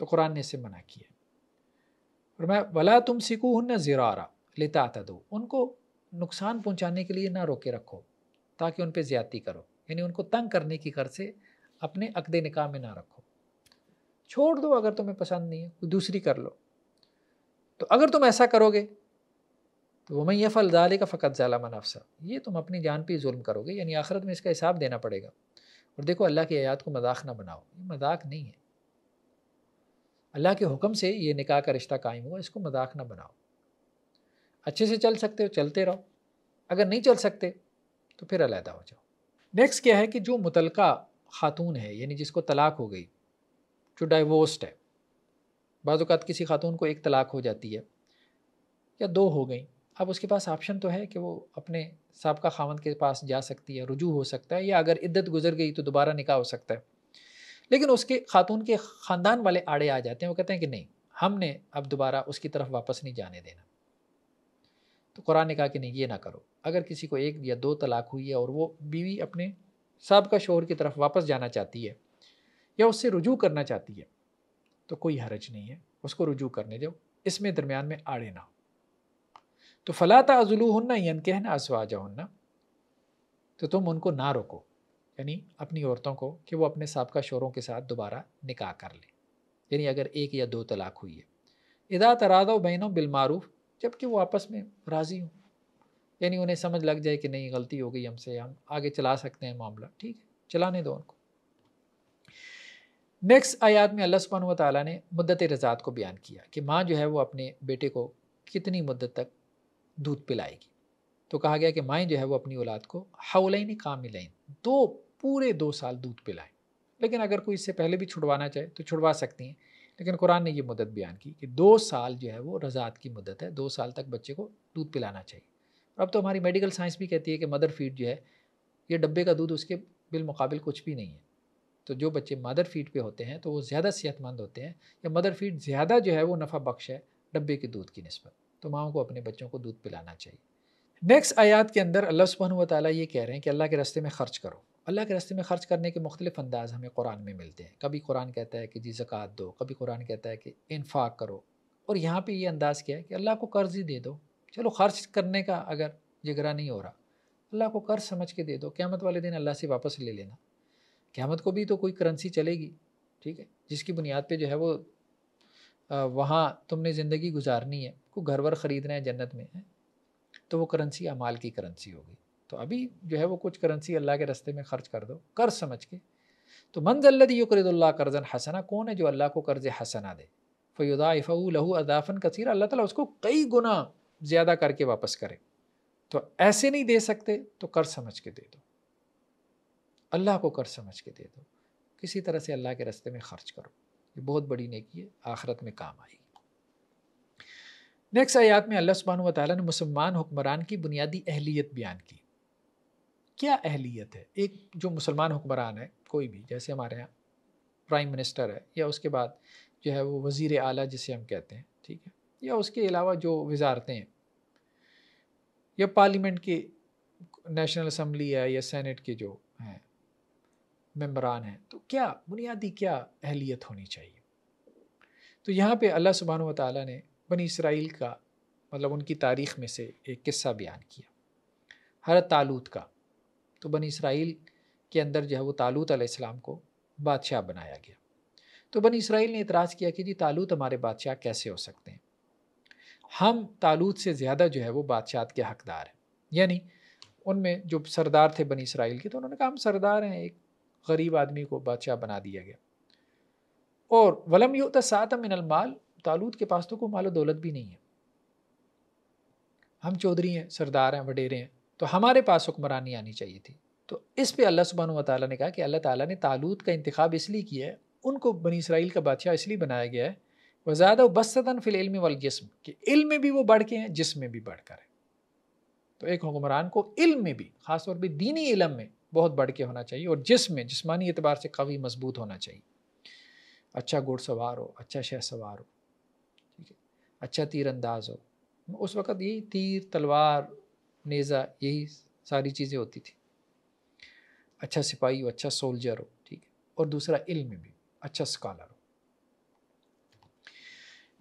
तो कुरान ने इसे मना किया और मैं वला तुम सीखू हन ज़रारा लेता आता दो उनको नुकसान पहुंचाने के लिए ना रोके रखो ताकि उन पर ज़्यादती करो यानी उनको तंग करने की कर से अपने अकद निकाह में ना रखो छोड़ दो अगर तुम्हें पसंद नहीं है कोई दूसरी कर लो तो अगर तुम ऐसा करोगे तो वो मैं यह फलदाले का फ़कत ज़ाला मुनाफसा ये तुम अपनी जान पर जुल्म करोगे यानी आखिरत में इसका हिसाब देना पड़ेगा और देखो अल्लाह की आयात को मजाक ना बनाओ ये मजाक नहीं है अल्लाह के हुक्म से ये निकाह का रिश्ता कायम हुआ इसको मजाक ना बनाओ अच्छे से चल सकते हो चलते रहो अगर नहीं चल सकते तो फिर अलहदा हो जाओ नेक्स्ट क्या है कि जो मुतलका खातून है यानी जिसको तलाक हो गई जो डाइवोर्स्ड है बाज़ात किसी खातून को एक तलाक हो जाती है या दो हो गई अब उसके पास ऑप्शन तो है कि वो अपने सबका खामन के पास जा सकती है रुजू हो सकता है या अगर इद्दत गुजर गई तो दोबारा निकाह हो सकता है लेकिन उसके खातून के ख़ानदान वाले आड़े आ जाते हैं वो कहते हैं कि नहीं हमने अब दोबारा उसकी तरफ वापस नहीं जाने देना तो कुरान ने कहा कि नहीं ये ना करो अगर किसी को एक या दो तलाक हुई है और वो बीवी अपने सबका शोहर की तरफ वापस जाना चाहती है या उससे रुजू करना चाहती है तो कोई हरज नहीं है उसको रुजू करने दो इसमें दरमियान में आड़े ना हो तो फलाता अजुलू होना यन कहना असवाजा होना तो तुम उनको ना रोको यानी अपनी औरतों को कि वो अपने सबका शोरों के साथ दोबारा निकाह कर लें यानी अगर एक या दो तलाक हुई है इदा तरादा बहनों बिलमारूफ जबकि वो आपस में राज़ी हों यानी उन्हें समझ लग जाए कि नहीं गलती हो गई हमसे हम आगे चला सकते हैं मामला ठीक है चलाने दो उनको नेक्स्ट आयात में अल्लाह सुबहान ताली ने मुद्दत रजात को बयान किया कि माँ जो है वो अपने बेटे को कितनी मुद्दत तक दूध पिलाएगी तो कहा गया कि माएँ जो है वो अपनी औलाद को हौलैन कामिलैन दो पूरे दो साल दूध पिलाएं लेकिन अगर कोई इससे पहले भी छुड़वाना चाहे तो छुड़वा सकती हैं लेकिन कुरान ने ये मदद बयान की कि दो साल जो है वो रजात की मदद है दो साल तक बच्चे को दूध पिलाना चाहिए अब तो हमारी मेडिकल साइंस भी कहती है कि मदर फीड जो है ये डब्बे का दूध उसके बिलमुकाबिल कुछ भी नहीं है तो जो बच्चे मदर फीड पे होते हैं तो वो ज़्यादा सेहतमंद होते हैं या मदर फीड ज़्यादा जो है वो नफ़ा बख्श है डब्बे के दूध की नस्बत तो माओ को अपने बच्चों को दूध पिलाना चाहिए नेक्स्ट आयात के अंदर अल्लाह सुबहन वाली ये कह रहे हैं कि अल्लाह के रास्ते में ख़र्च करो अल्लाह के रस्ते में ख़र्च करने के मुख्तलिफ अंदाज हमें कुरान में मिलते हैं कभी कुरान कहता है कि जी ज़क़़त दो कभी कुरान कहता है कि इन्फाक करो और यहाँ पर ये अंदाज़ क्या है कि अल्लाह को कर्ज़ ही दे दो चलो ख़र्च करने का अगर जिगरा नहीं हो रहा अल्लाह को कर्ज समझ के दे दो क़्यामत वाले दिन अल्लाह से वापस ले लेना क़्यामत को भी तो कोई करेंसी चलेगी ठीक है जिसकी बुनियाद पर जो है वो वहाँ तुमने ज़िंदगी गुजारनी है कोई घर वर ख़रीदना है जन्नत में है तो वो करेंसी अमाल की करेंसी होगी तो अभी जो है वो कुछ करेंसी अल्लाह के रस्ते में खर्च कर दो कर समझ के तो मंजल्लद युकरदुल्ला कर्जन हसना कौन है जो अल्लाह को कर्ज हसना दे फ़युदाफ़ लहू अदाफ़न कसर अल्लाह ताला उसको कई गुना ज़्यादा करके वापस करे तो ऐसे नहीं दे सकते तो कर समझ के दे दो अल्लाह को कर समझ के दे दो किसी तरह से अल्लाह के रस्ते में ख़र्च करो ये बहुत बड़ी नेकी है आखरत में काम आएगी नेक्स्ट आयात में अल्लाह सुबहान वाली ने मुसलमान हुक्मरान की बुनियादी अहलियत बयान की क्या अहलियत है एक जो मुसलमान हुक्मरान है कोई भी जैसे हमारे यहाँ प्राइम मिनिस्टर है या उसके बाद जो है वो वज़ी अली जिसे हम कहते हैं ठीक है या उसके अलावा जो वजारतें हैं या पार्लियामेंट के नेशनल असम्बली है या सैनट के जो हैं मम्बरान हैं तो क्या बुनियादी क्या अहलियत होनी चाहिए तो यहाँ पे अल्लाह सुबहान तै ने बनी इसराइल का मतलब उनकी तारीख़ में से एक किस्सा बयान किया हर तालूत का तो बन इसराइल के अंदर जो है वो तालूत आसमाम को बादशाह बनाया गया तो बन इसराइल ने इतराज़ किया कि जी तालूत हमारे बादशाह कैसे हो सकते हैं हम तालूत से ज़्यादा जो है वो बादशाह के हकदार हैं यानी उनमें जो सरदार थे बनी इसराइल के तो उन्होंने कहा हम सरदार हैं एक गरीब आदमी को बादशाह बना दिया गया और वलम तो सात माल तालूत के पास तो कोई माल दौलत भी नहीं है हम चौधरी हैं सरदार हैं वडेरे हैं तो हमारे पास हुक्मरानी आनी चाहिए थी तो इस पे अल्लाह सुबहान ताली ने कहा कि अल्लाह ताली ने तालूत का इंतखब इसलिए किया है उनको बनी इसराइल का बादशाह इसलिए बनाया गया है ज़्यादा बसतन फ़िल इल्म वाल जिसम कि इल्म में भी वो बढ़ के हैं जिसम में भी बढ़ कर है तो एक हुक्मरान को इल्म में भी ख़ासतौर पर दीनी इलम में बहुत बढ़ के होना चाहिए और जिसम में जिसमानी एतबार से कवी मजबूत होना चाहिए अच्छा घुड़सवार हो अच्छा शह सवार हो ठीक है अच्छा तीर अंदाज हो उस वक़्त यही तीर तलवार नेज़ा यही सारी चीज़ें होती थी अच्छा सिपाही हो अच्छा सोल्जर हो ठीक है और दूसरा इल्म भी अच्छा स्कॉलर हो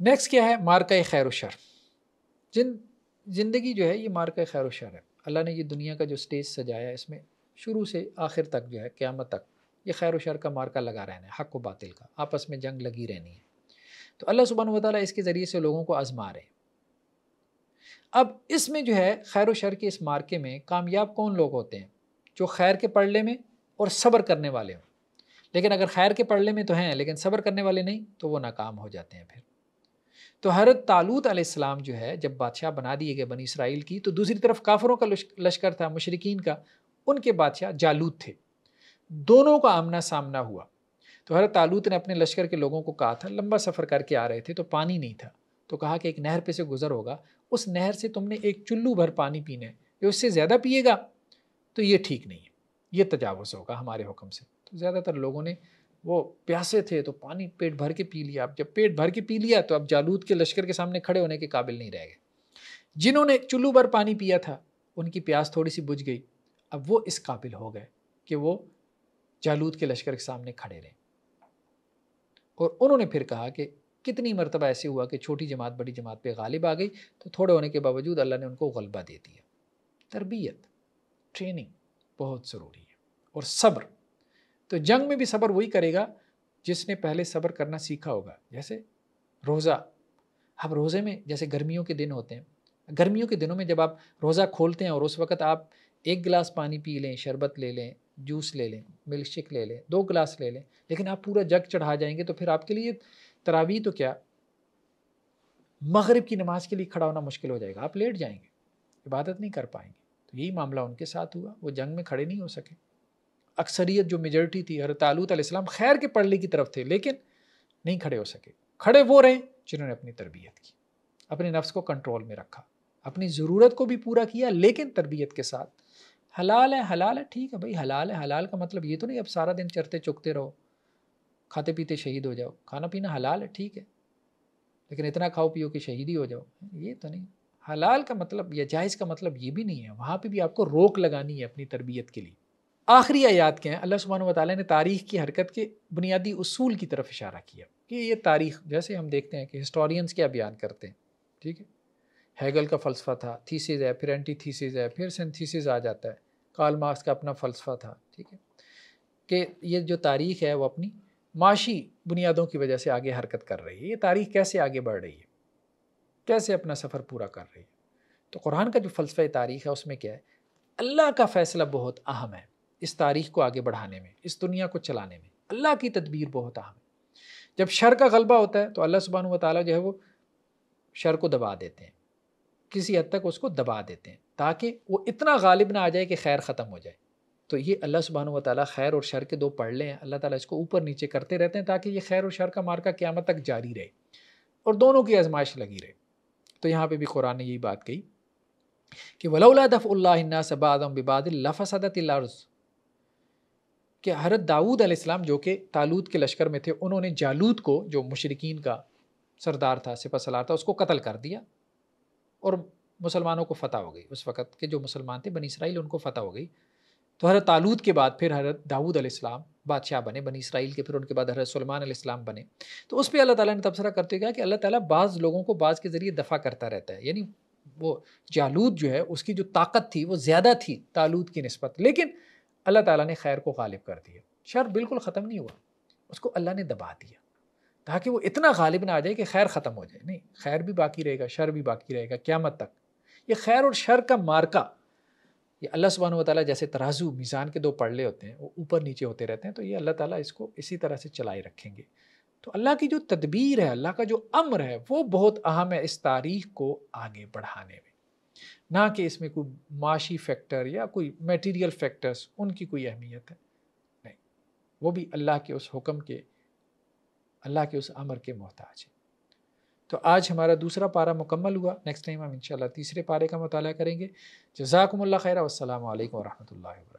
नेक्स्ट क्या है मार्का खैर शर जिन ज़िंदगी जो है ये मार्का खैर शर है अल्लाह ने ये दुनिया का जो स्टेज सजाया है इसमें शुरू से आखिर तक जो है क़्यामत तक ये खैर शर का मार्का लगा रहना है हक व बातिल का आपस में जंग लगी रहनी है तो अल्लाह सुबहान वाली इसके ज़रिए से लोगों को आजमा रहे हैं अब इसमें जो है खैर शर के इस मार्के में कामयाब कौन लोग होते हैं जो खैर के पढ़ने में और सब्र करने वाले हों लेकिन अगर खैर के पढ़ने में तो हैं लेकिन सब्र करने वाले नहीं तो वो नाकाम हो जाते हैं फिर तो हरत तालूत आसमाम जो है जब बादशाह बना दिए गए बनी इसराइल की तो दूसरी तरफ काफरों का लश्कर था मशरकिन का उनके बादशाह जालूत थे दोनों का आमना सामना हुआ तो हरत तालूत ने अपने लश्कर के लोगों को कहा था लंबा सफ़र करके आ रहे थे तो पानी नहीं था तो कहा कि एक नहर पे से गुज़र होगा उस नहर से तुमने एक चुल्लू भर पानी पीना है जो उससे ज़्यादा पिएगा तो ये ठीक नहीं है ये तजावज़ होगा हमारे हुक्म से तो ज़्यादातर लोगों ने वो प्यासे थे तो पानी पेट भर के पी लिया अब जब पेट भर के पी लिया तो अब जालूद के लश्कर के सामने खड़े होने के काबिल नहीं रह गए जिन्होंने चुल्लू भर पानी पिया था उनकी प्यास थोड़ी सी बुझ गई अब वो इस काबिल हो गए कि वो जालूद के लश्कर के सामने खड़े रहे और उन्होंने फिर कहा कि कितनी मरतबा ऐसे हुआ कि छोटी जमात बड़ी जमात पे गालिब आ गई तो थोड़े होने के बावजूद अल्लाह ने उनको गलबा दे दिया तरबियत ट्रेनिंग बहुत ज़रूरी है और सब्र तो जंग में भी सब्र वही करेगा जिसने पहले सब्र करना सीखा होगा जैसे रोज़ा आप रोज़े में जैसे गर्मियों के दिन होते हैं गर्मियों के दिनों में जब आप रोज़ा खोलते हैं और उस वक्त आप एक गिलास पानी पी लें शरबत ले लें जूस ले लें मिल्क शेक ले लें दो गिलास ले लें लेकिन आप पूरा जग चढ़ा जाएंगे तो फिर आपके लिए तरावी तो क्या मगरब की नमाज के लिए खड़ा होना मुश्किल हो जाएगा आप लेट जाएंगे इबादत नहीं कर पाएंगे तो यही मामला उनके साथ हुआ वो जंग में खड़े नहीं हो सके अक्सरियत जो मेजोरिटी थी हर तालूतम खैर के पढ़ने की तरफ थे लेकिन नहीं खड़े हो सके खड़े वो रहे जिन्होंने अपनी तरबियत की अपने नफ्स को कंट्रोल में रखा अपनी ज़रूरत को भी पूरा किया लेकिन तरबियत के साथ हलाल है हलाल है ठीक है भाई हलाल है हलाल का मतलब ये तो नहीं अब सारा दिन चरते चुकते रहो खाते पीते शहीद हो जाओ खाना पीना हलाल है ठीक है लेकिन इतना खाओ पियो कि शहीद ही हो जाओ ये तो नहीं हलाल का मतलब या जायज़ का मतलब ये भी नहीं है वहाँ पे भी आपको रोक लगानी है अपनी तरबियत के लिए आखिरी आयात के हैं अल्लाह सुबहान वाली ने तारीख़ की हरकत के बुनियादी असूल की तरफ इशारा किया कि ये तारीख जैसे हम देखते हैं कि हिस्टोरियंस क्या बयान करते हैं ठीक है हैगल का फ़लसफ़ा था थीसिस है फिर एंटी थीसिस है फिर सेंथीसिस आ जाता है कार्ल मार्क्स का अपना फ़लसफ़ा था ठीक है कि ये जो तारीख है वो अपनी माशी बुनियादों की वजह से आगे हरकत कर रही है ये तारीख कैसे आगे बढ़ रही है कैसे अपना सफ़र पूरा कर रही है तो कुरान का जो फ़लसफ़ तारीख़ है उसमें क्या है अल्लाह का फ़ैसला बहुत अहम है इस तारीख़ को आगे बढ़ाने में इस दुनिया को चलाने में अल्लाह की तदबीर बहुत अहम है जब शर का गलबा होता है तो अल्लाह सुबहान वाली जो है वो शर को दबा देते हैं किसी हद तक उसको दबा देते हैं ताकि वो इतना गालिब ना आ जाए कि खैर ख़त्म हो जाए तो ये अल्लाह सुबहान वाली खैर और शर के दो पढ़ लें अल्लाह ताली इसको ऊपर नीचे करते रहते हैं ताकि ये खैर और शर का मार्का क़्यामत तक जारी रहे और दोनों की आजमाइश लगी रहे तो यहाँ पर भी कुरान ने यही बात कही कि वलौला सबादम बिबाद लफ़सदतर्ज़ कि हरत दाऊद आलाम जो कि तालूद के लश्कर में थे उन्होंने जालूद को जो मुशरकिन का सरदार था सिपा सलार था उसको कत्ल कर दिया और मुसलमानों को फतह हो गई उस वक़्त के जो मुसलमान थे बनी इसराइल उनको फतह हो गई तो हरत तालूद के बाद फिर हरत दाऊद अलैहिस्सलाम बादशाह बने बनी इसराइल के फिर उनके बाद हरत सलमान अलैहिस्सलाम बने तो उस पर अल्लाह ताला ने तबसरा करते हुए कहा कि अल्लाह ताला बाज़ लोगों को बाज़ के ज़रिए दफ़ा करता रहता है यानी वो जालूद जो है उसकी जो ताकत थी वो ज़्यादा थी तालूद की नस्बत लेकिन अल्लाह ताला ने खैर को गालिब कर दिया शर बिल्कुल ख़त्म नहीं हुआ उसको अल्लाह ने दबा दिया ताकि वो इतना गालिब ना आ जाए कि खैर ख़त्म हो जाए नहीं खैर भी बाकी रहेगा शर भी बाकी रहेगा क्यामत तक ये खैर और शर का मार्का ये अल्लाह सुबहान वाली जैसे तराजू मीज़ान के दो पड़ले होते हैं वो ऊपर नीचे होते रहते हैं तो ये अल्लाह ताला इसको इसी तरह से चलाए रखेंगे तो अल्लाह की जो तदबीर है अल्लाह का जो अम्र है वो बहुत अहम है इस तारीख को आगे बढ़ाने में ना कि इसमें कोई माशी फैक्टर या कोई मटीरियल फैक्टर्स उनकी कोई अहमियत है नहीं वो भी अल्लाह के उस हुक्म के अल्लाह के उस अमर के मोहताज है तो आज हमारा दूसरा पारा मुकम्मल हुआ नेक्स्ट टाइम हम इंशाल्लाह तीसरे पारे का मताल करेंगे जजाकम्ला खैर वालकम वरह वर्क